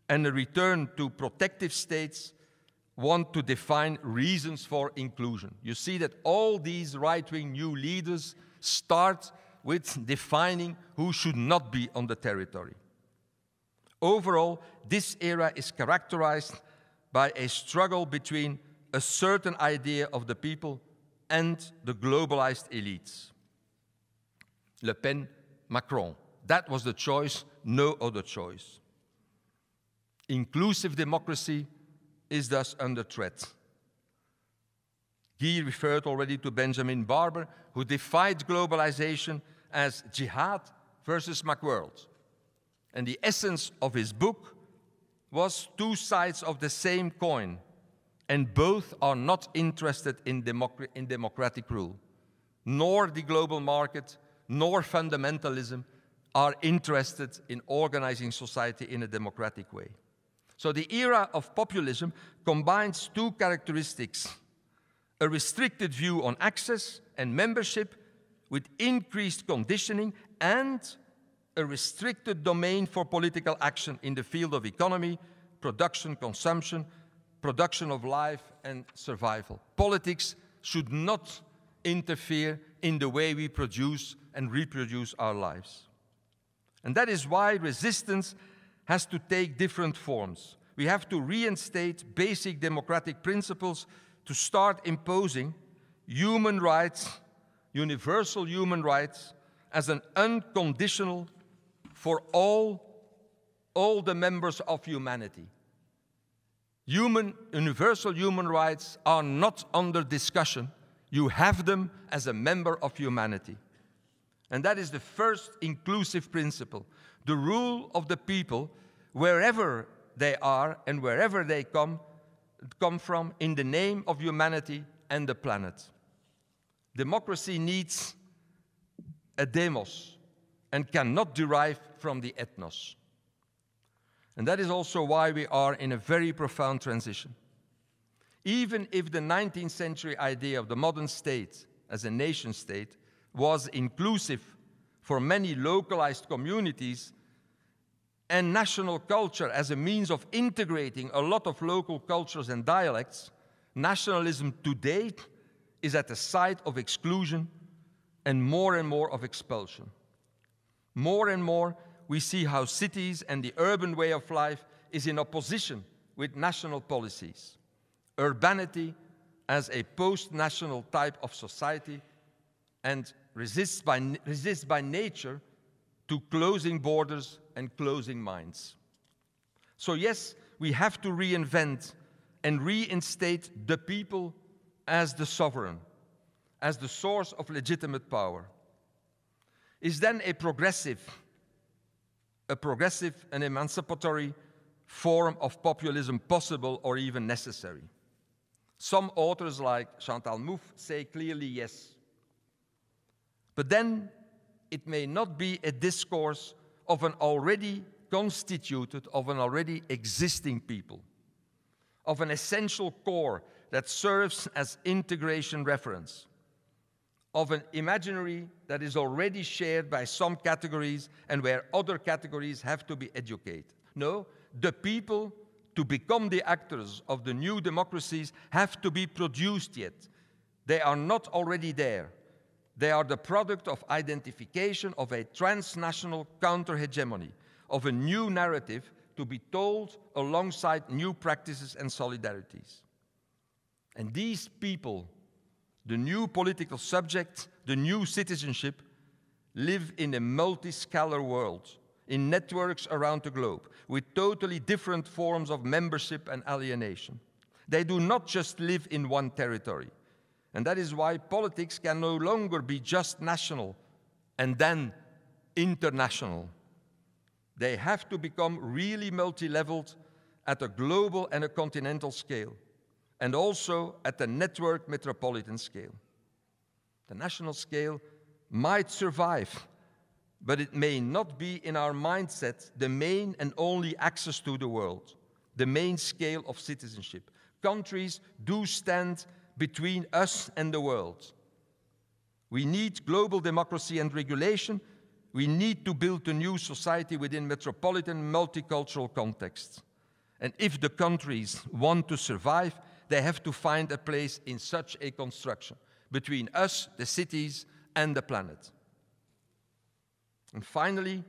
and a return to protective states want to define reasons for inclusion. You see that all these right wing new leaders start with defining who should not be on the territory. Overall, this era is characterized by a struggle between a certain idea of the people and the globalized elites. Le Pen, Macron. That was the choice, no other choice. Inclusive democracy is thus under threat. Guy referred already to Benjamin Barber, who defined globalization as jihad versus Macworld. And the essence of his book was two sides of the same coin and both are not interested in, democ in democratic rule, nor the global market, nor fundamentalism are interested in organizing society in a democratic way. So the era of populism combines two characteristics a restricted view on access and membership with increased conditioning and a restricted domain for political action in the field of economy, production, consumption, production of life and survival. Politics should not interfere in the way we produce and reproduce our lives. And that is why resistance has to take different forms. We have to reinstate basic democratic principles to start imposing human rights, universal human rights, as an unconditional for all, all the members of humanity. Human, universal human rights are not under discussion. You have them as a member of humanity. And that is the first inclusive principle the rule of the people, wherever they are and wherever they come, come from, in the name of humanity and the planet. Democracy needs a demos and cannot derive from the ethnos. And that is also why we are in a very profound transition. Even if the 19th century idea of the modern state as a nation state was inclusive for many localized communities and national culture as a means of integrating a lot of local cultures and dialects, nationalism today is at the side of exclusion and more and more of expulsion. More and more, we see how cities and the urban way of life is in opposition with national policies. Urbanity as a post national type of society and resists by, resists by nature to closing borders and closing minds. So, yes, we have to reinvent and reinstate the people as the sovereign, as the source of legitimate power. Is then a progressive, a progressive and emancipatory form of populism possible or even necessary. Some authors, like Chantal Mouffe, say clearly yes. But then it may not be a discourse of an already constituted, of an already existing people, of an essential core that serves as integration reference of an imaginary that is already shared by some categories and where other categories have to be educated. No, the people to become the actors of the new democracies have to be produced yet. They are not already there. They are the product of identification of a transnational counter hegemony, of a new narrative to be told alongside new practices and solidarities. And these people the new political subject, the new citizenship, live in a multiscalar world, in networks around the globe, with totally different forms of membership and alienation. They do not just live in one territory. And that is why politics can no longer be just national and then international. They have to become really multi leveled at a global and a continental scale and also at the network metropolitan scale. The national scale might survive, but it may not be in our mindset the main and only access to the world, the main scale of citizenship. Countries do stand between us and the world. We need global democracy and regulation. We need to build a new society within metropolitan multicultural contexts. And if the countries want to survive, they have to find a place in such a construction between us, the cities, and the planet. And finally,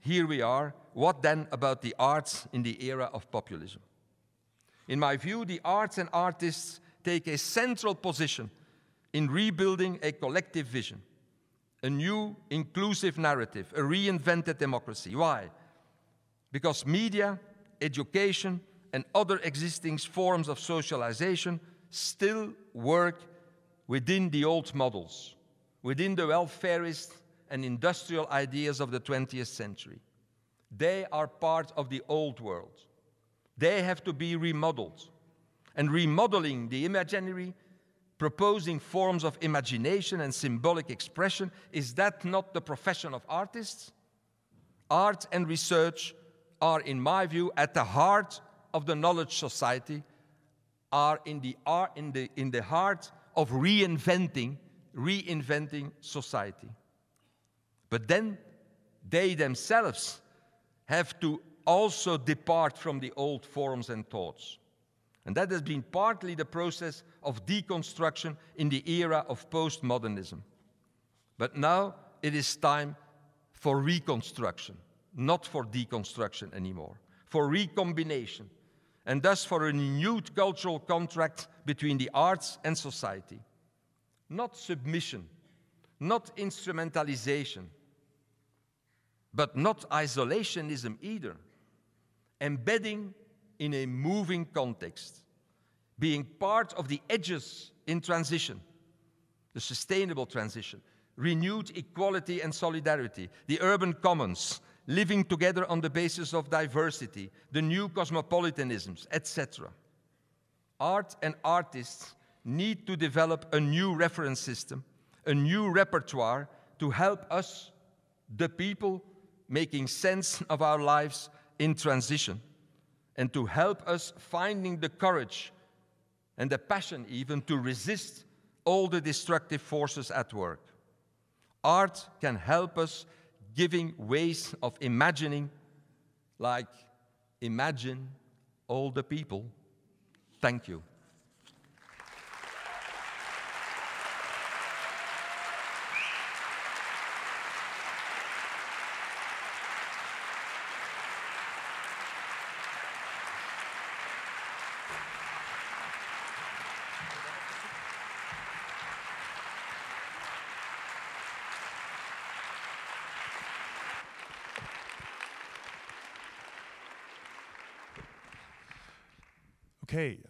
here we are. What then about the arts in the era of populism? In my view, the arts and artists take a central position in rebuilding a collective vision, a new inclusive narrative, a reinvented democracy. Why? Because media, education, and other existing forms of socialization still work within the old models, within the welfarist and industrial ideas of the 20th century. They are part of the old world. They have to be remodeled. And remodeling the imaginary, proposing forms of imagination and symbolic expression, is that not the profession of artists? Art and research are, in my view, at the heart of the knowledge society are in the, are in the, in the heart of reinventing, reinventing society. But then they themselves have to also depart from the old forms and thoughts. And that has been partly the process of deconstruction in the era of postmodernism. But now it is time for reconstruction, not for deconstruction anymore, for recombination, and thus for a renewed cultural contract between the arts and society. Not submission, not instrumentalization, but not isolationism either. Embedding in a moving context, being part of the edges in transition, the sustainable transition, renewed equality and solidarity, the urban commons, living together on the basis of diversity, the new cosmopolitanisms, etc. Art and artists need to develop a new reference system, a new repertoire to help us, the people, making sense of our lives in transition and to help us finding the courage and the passion even to resist all the destructive forces at work. Art can help us giving ways of imagining, like imagine all the people. Thank you.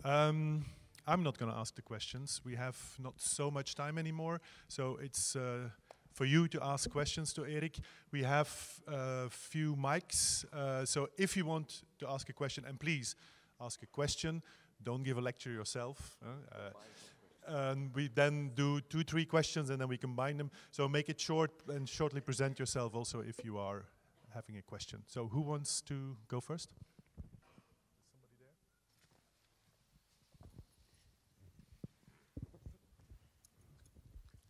Um, I'm not going to ask the questions. We have not so much time anymore, so it's uh, for you to ask questions to Eric. We have a uh, few mics, uh, so if you want to ask a question, and please ask a question, don't give a lecture yourself. Uh, and we then do two, three questions, and then we combine them. So make it short and shortly present yourself also if you are having a question. So who wants to go first?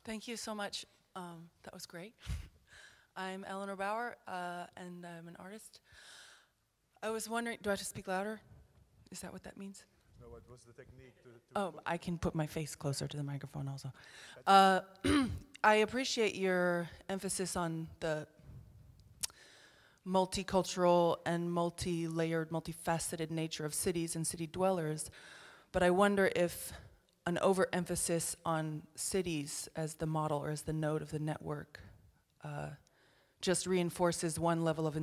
Thank you so much. Um, that was great. I'm Eleanor Bauer, uh, and I'm an artist. I was wondering, do I have to speak louder? Is that what that means? No, what was the technique? To, to oh, I can put my face closer to the microphone also. Uh, I appreciate your emphasis on the multicultural and multi-layered, multifaceted nature of cities and city dwellers, but I wonder if an overemphasis on cities as the model or as the node of the network uh, just reinforces one level of,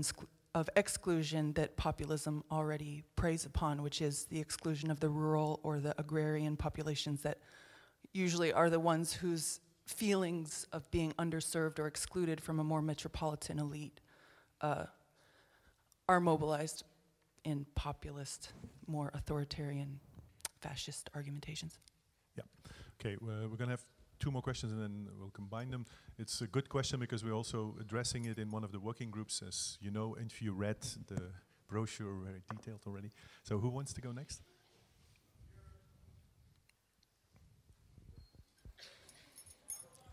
of exclusion that populism already preys upon, which is the exclusion of the rural or the agrarian populations that usually are the ones whose feelings of being underserved or excluded from a more metropolitan elite uh, are mobilized in populist, more authoritarian, fascist argumentations. Yeah. Okay, uh, we're, we're going to have two more questions and then we'll combine them. It's a good question because we're also addressing it in one of the working groups, as you know, and if you read the brochure very detailed already. So who wants to go next?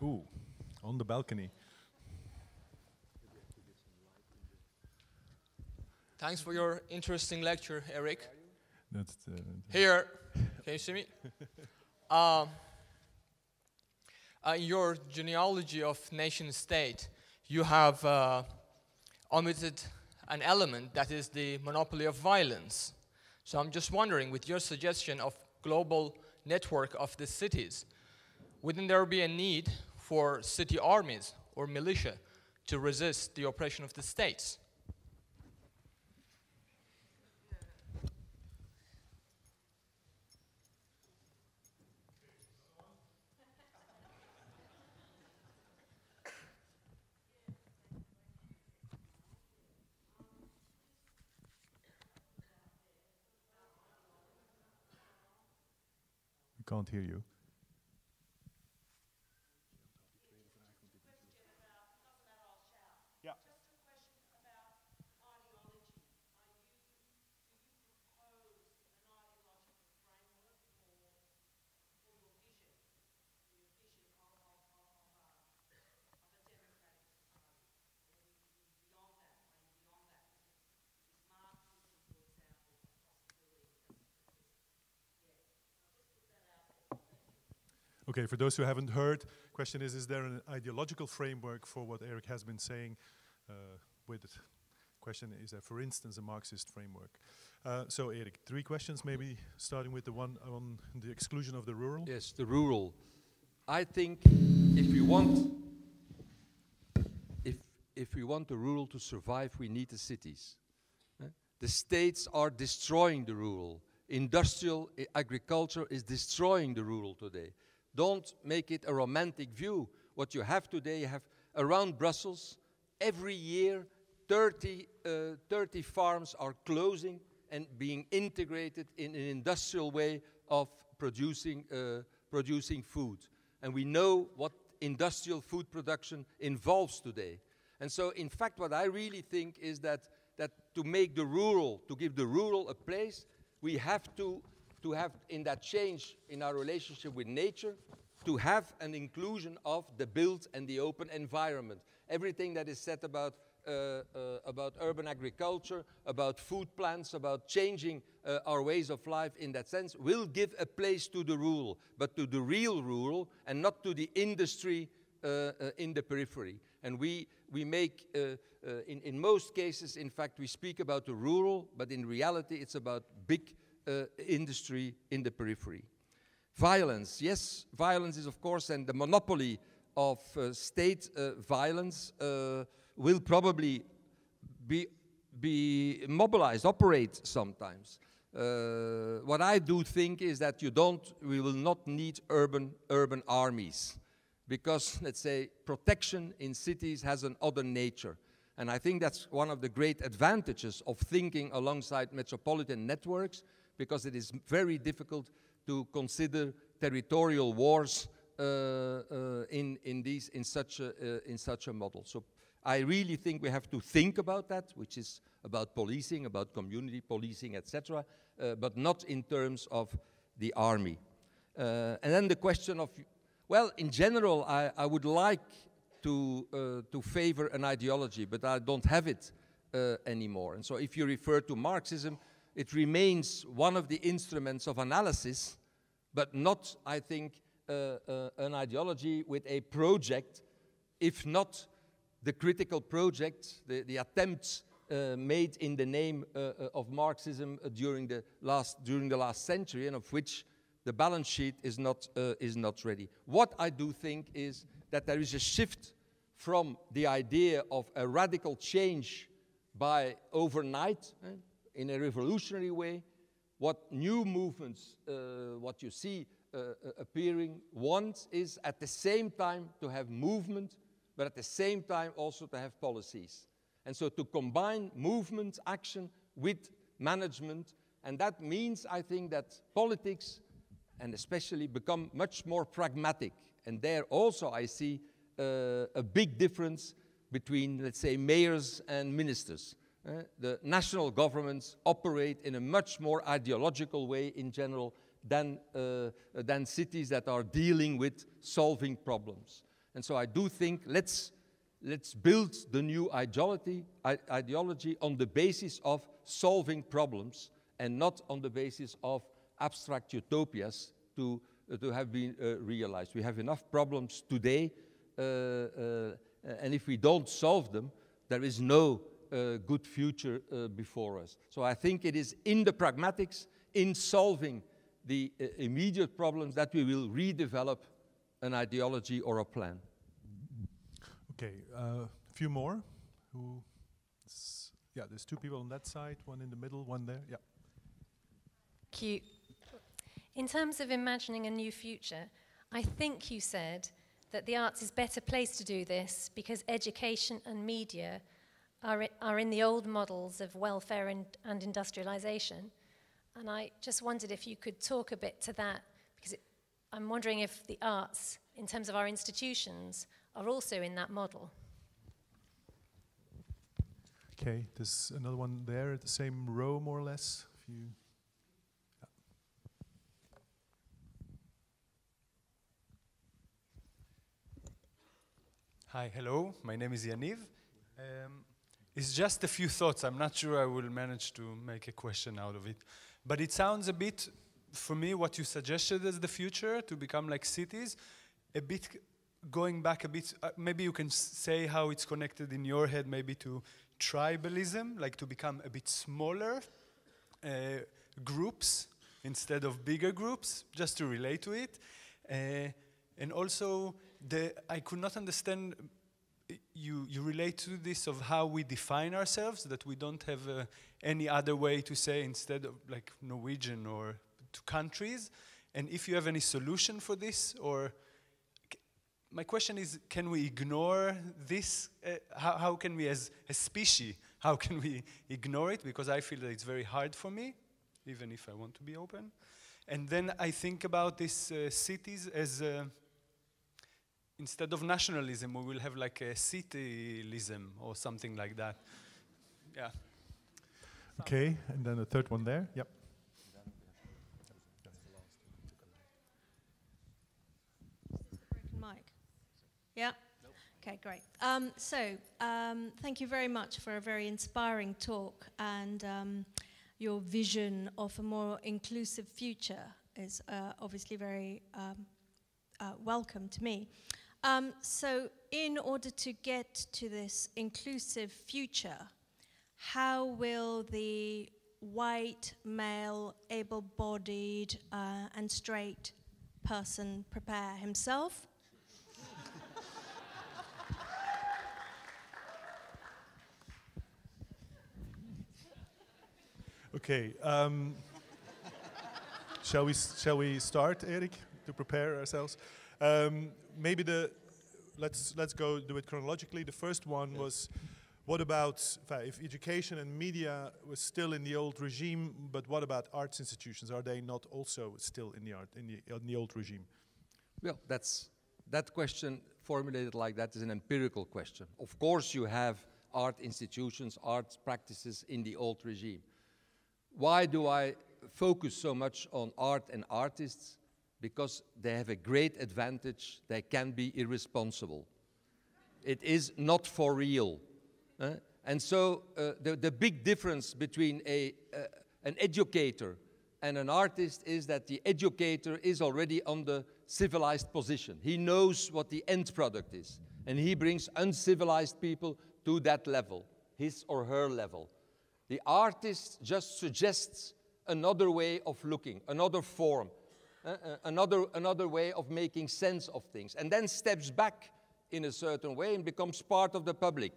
Ooh, on the balcony. Thanks for your interesting lecture, Eric. That's uh, Here. Can you see me? Um, uh, your genealogy of nation state, you have uh, omitted an element that is the monopoly of violence. So I'm just wondering, with your suggestion of global network of the cities, wouldn't there be a need for city armies or militia to resist the oppression of the states? can't hear you. Okay, for those who haven't heard, question is, is there an ideological framework for what Eric has been saying uh, with it? Question is there, for instance, a Marxist framework? Uh, so, Eric, three questions, maybe starting with the one on the exclusion of the rural. Yes, the rural. I think if we want, if if we want the rural to survive, we need the cities. Eh? The states are destroying the rural industrial eh, agriculture is destroying the rural today. Don't make it a romantic view. What you have today, you have around Brussels, every year, 30, uh, 30 farms are closing and being integrated in an industrial way of producing, uh, producing food. And we know what industrial food production involves today. And so, in fact, what I really think is that, that to make the rural, to give the rural a place, we have to to have in that change in our relationship with nature, to have an inclusion of the built and the open environment. Everything that is said about, uh, uh, about urban agriculture, about food plants, about changing uh, our ways of life in that sense, will give a place to the rural, but to the real rural and not to the industry uh, uh, in the periphery. And we, we make, uh, in, in most cases, in fact, we speak about the rural, but in reality, it's about big uh, industry in the periphery. Violence, yes, violence is of course, and the monopoly of uh, state eh, violence will probably be, be mobilized, operate sometimes. what I do think is that you don't, we will not need urban, urban armies because, let's say, protection in cities has an other nature. And I think that's one of the great advantages of thinking alongside metropolitan networks, because it is very difficult to consider territorial wars uh, uh, in, in, these, in, such a, uh, in such a model. So I really think we have to think about that, which is about policing, about community policing, etc., uh, but not in terms of the army. Uh, and then the question of, well, in general, I, I would like to, uh, to favor an ideology, but I don't have it anymore. And so if you refer to Marxism, it remains one of the instruments of analysis, but not, I think, uh, uh, an ideology with a project, if not the critical project, the, the attempts uh, made in the name uh, uh, of Marxism during, the last, during the last century, and of which the balance sheet is not, uh, is not ready. What I do think is that there is a shift from the idea of a radical change by overnight, eh? in a revolutionary way what new movements, uh, what you see uh, uh appearing, want is at the same time to have movement, but at the same time also to have policies. And so to combine movement, action with management, and that means, I think, that politics, and especially, become much more pragmatic. And there also I see uh, a big difference between, let's say, mayors and ministers. Uh, the national governments operate in a much more ideological way in general than, uh, than cities that are dealing with solving problems. And so I do think let's, let's build the new ideology, ideology on the basis of solving problems and not on the basis of abstract utopias to, uh, to have been realized. We have enough problems today, and if we don't solve them, there is no uh, good future uh, before us. So I think it is in the pragmatics, in solving the uh, immediate problems, that we will redevelop an ideology or a plan. Okay, uh, a few more. Who? Yeah, there's two people on that side, one in the middle, one there. Yeah. Cute. In terms of imagining a new future, I think you said that the arts is better placed to do this because education and media are, are in the old models of welfare and, and industrialization. And I just wondered if you could talk a bit to that, because it, I'm wondering if the arts, in terms of our institutions, are also in that model. Okay, there's another one there at the same row, more or less. If you Hi, hello. My name is Yaniv. Um, it's just a few thoughts. I'm not sure I will manage to make a question out of it. But it sounds a bit, for me, what you suggested as the future to become like cities, a bit going back a bit. Uh, maybe you can say how it's connected in your head, maybe to tribalism, like to become a bit smaller uh, groups instead of bigger groups, just to relate to it. Uh, and also, the, I could not understand you, you relate to this of how we define ourselves, that we don't have uh, any other way to say instead of like Norwegian or to countries? And if you have any solution for this, or my question is, can we ignore this? Uh, how, how can we as a species, how can we ignore it? Because I feel that it's very hard for me, even if I want to be open. And then I think about these uh, cities as uh, instead of nationalism, we will have like a cityism or something like that. Yeah. Okay, and then the third one there. Yep. Mic. Yeah. Okay, great. Um, so, um, thank you very much for a very inspiring talk, and um, your vision of a more inclusive future is uh, obviously very um, uh, welcome to me. Um, so, in order to get to this inclusive future, how will the white, male, able bodied, uh, and straight person prepare himself? okay. Um, shall, we, shall we start, Eric, to prepare ourselves? Um, maybe the let's let's go do it chronologically. The first one yeah. was. What about if education and media was still in the old regime? But what about arts institutions? Are they not also still in the art in the, in the old regime? Well, that's that question formulated like that is an empirical question. Of course, you have art institutions, art practices in the old regime. Why do I focus so much on art and artists? because they have a great advantage. They can be irresponsible. It is not for real. Eh? And so uh, the, the big difference between a, uh, an educator and an artist is that the educator is already on the civilized position. He knows what the end product is. And he brings uncivilized people to that level, his or her level. The artist just suggests another way of looking, another form, uh, uh, another, another way of making sense of things, and then steps back in a certain way and becomes part of the public.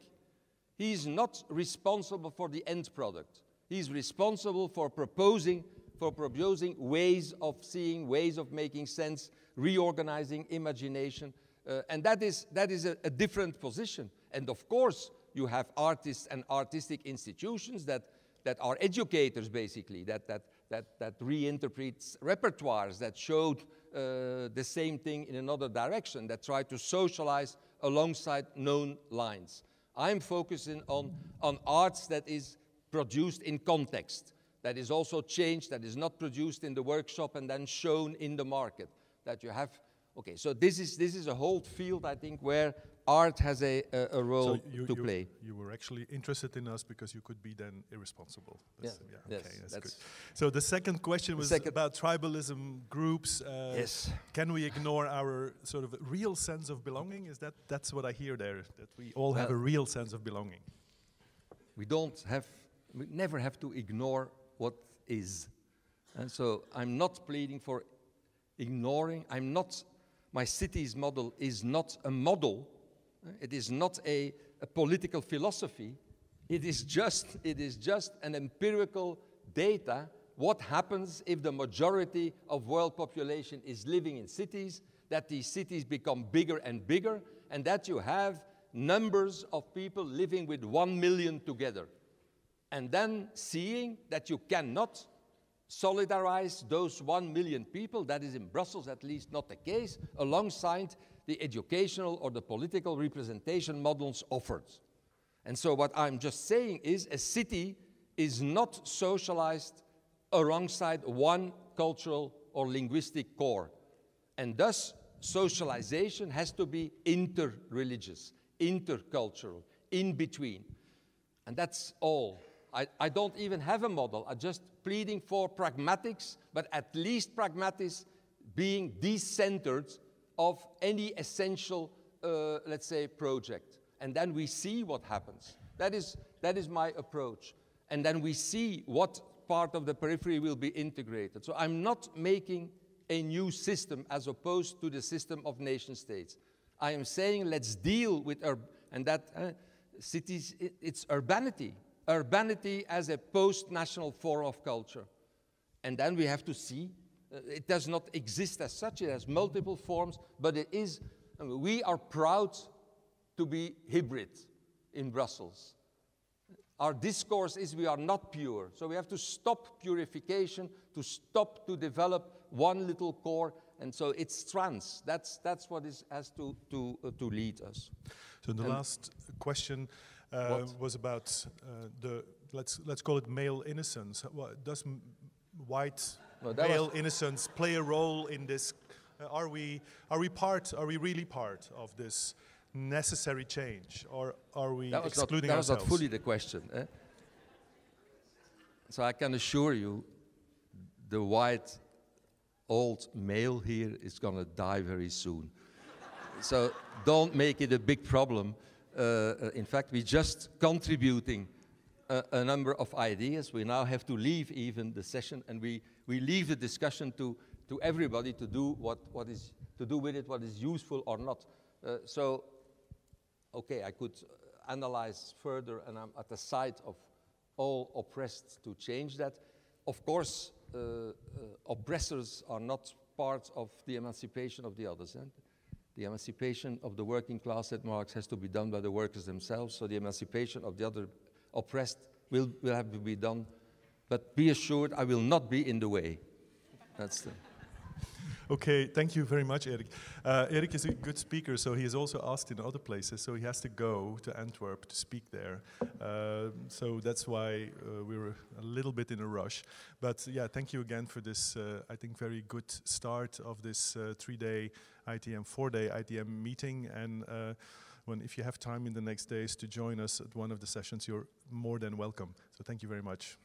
He is not responsible for the end product. He is responsible for proposing, for proposing ways of seeing, ways of making sense, reorganizing imagination. Uh, and that is, that is a, a different position. And of course, you have artists and artistic institutions that, that are educators, basically, that, that that, that reinterprets repertoires that showed uh, the same thing in another direction, that tried to socialize alongside known lines. I'm focusing on, on arts that is produced in context, that is also changed, that is not produced in the workshop and then shown in the market, that you have. Okay, so this is, this is a whole field, I think, where art has a, a, a role so you, to you play. You were actually interested in us because you could be then irresponsible. That's yeah. yeah okay, yes, that's, that's So the second question was second about tribalism groups. Uh, yes. Can we ignore our sort of real sense of belonging? Is that that's what I hear there? That we all well, have a real sense of belonging. We don't have, we never have to ignore what is, and so I'm not pleading for ignoring. I'm not. My city's model is not a model it is not a, a political philosophy. It is, just, it is just an empirical data. What happens if the majority of world population is living in cities, that these cities become bigger and bigger, and that you have numbers of people living with one million together. And then seeing that you cannot solidarize those one million people, that is in Brussels at least not the case, alongside the educational or the political representation models offered. And so, what I'm just saying is a city is not socialized alongside one cultural or linguistic core. And thus, socialization has to be interreligious, intercultural, in between. And that's all. I, I, don't even have a model. I'm just pleading for pragmatics, but at least pragmatics being decentered of any essential, uh, let's say, project. And then we see what happens. That is, that is my approach. And then we see what part of the periphery will be integrated. So I'm not making a new system as opposed to the system of nation states. I am saying let's deal with, and that uh, cities, it's urbanity. Urbanity as a post-national form of culture. And then we have to see uh, it does not exist as such, it has multiple forms, but it is, um, we are proud to be hybrid in Brussels. Our discourse is we are not pure. So we have to stop purification, to stop to develop one little core. And so it's trans. That's, that's what is, has to, to, uh, to lead us. So the and last question uh, was about uh, the, let's, let's call it male innocence. Does white male was... innocence play a role in this? Uh, are we are we part? Are we really part of this necessary change, or are we that excluding not, that ourselves? That was not fully the question. Eh? So I can assure you, the white old male here is going to die very soon. so don't make it a big problem. Uh, uh in fact, we're just contributing a, a, number of ideas. We now have to leave even the session and we, we leave the discussion to, to everybody to do what, what is, to do with it what is useful or not. Uh, so, okay, I could analyze further and I'm at the side of all oppressed to change that. Of course, uh, uh, oppressors are not part of the emancipation of the others. Eh? The emancipation of the working class that Marx has to be done by the workers themselves, so the emancipation of the other oppressed will, will have to be done. But be assured, I will not be in the way. That's the. Okay, thank you very much, Eric. Uh, Eric is a good speaker, so he is also asked in other places, so he has to go to Antwerp to speak there. Uh, so that's why uh, we were a little bit in a rush. But yeah, thank you again for this, uh, I think, very good start of this uh, three day ITM, four day ITM meeting. and. Uh, when if you have time in the next days to join us at one of the sessions, you're more than welcome. So thank you very much.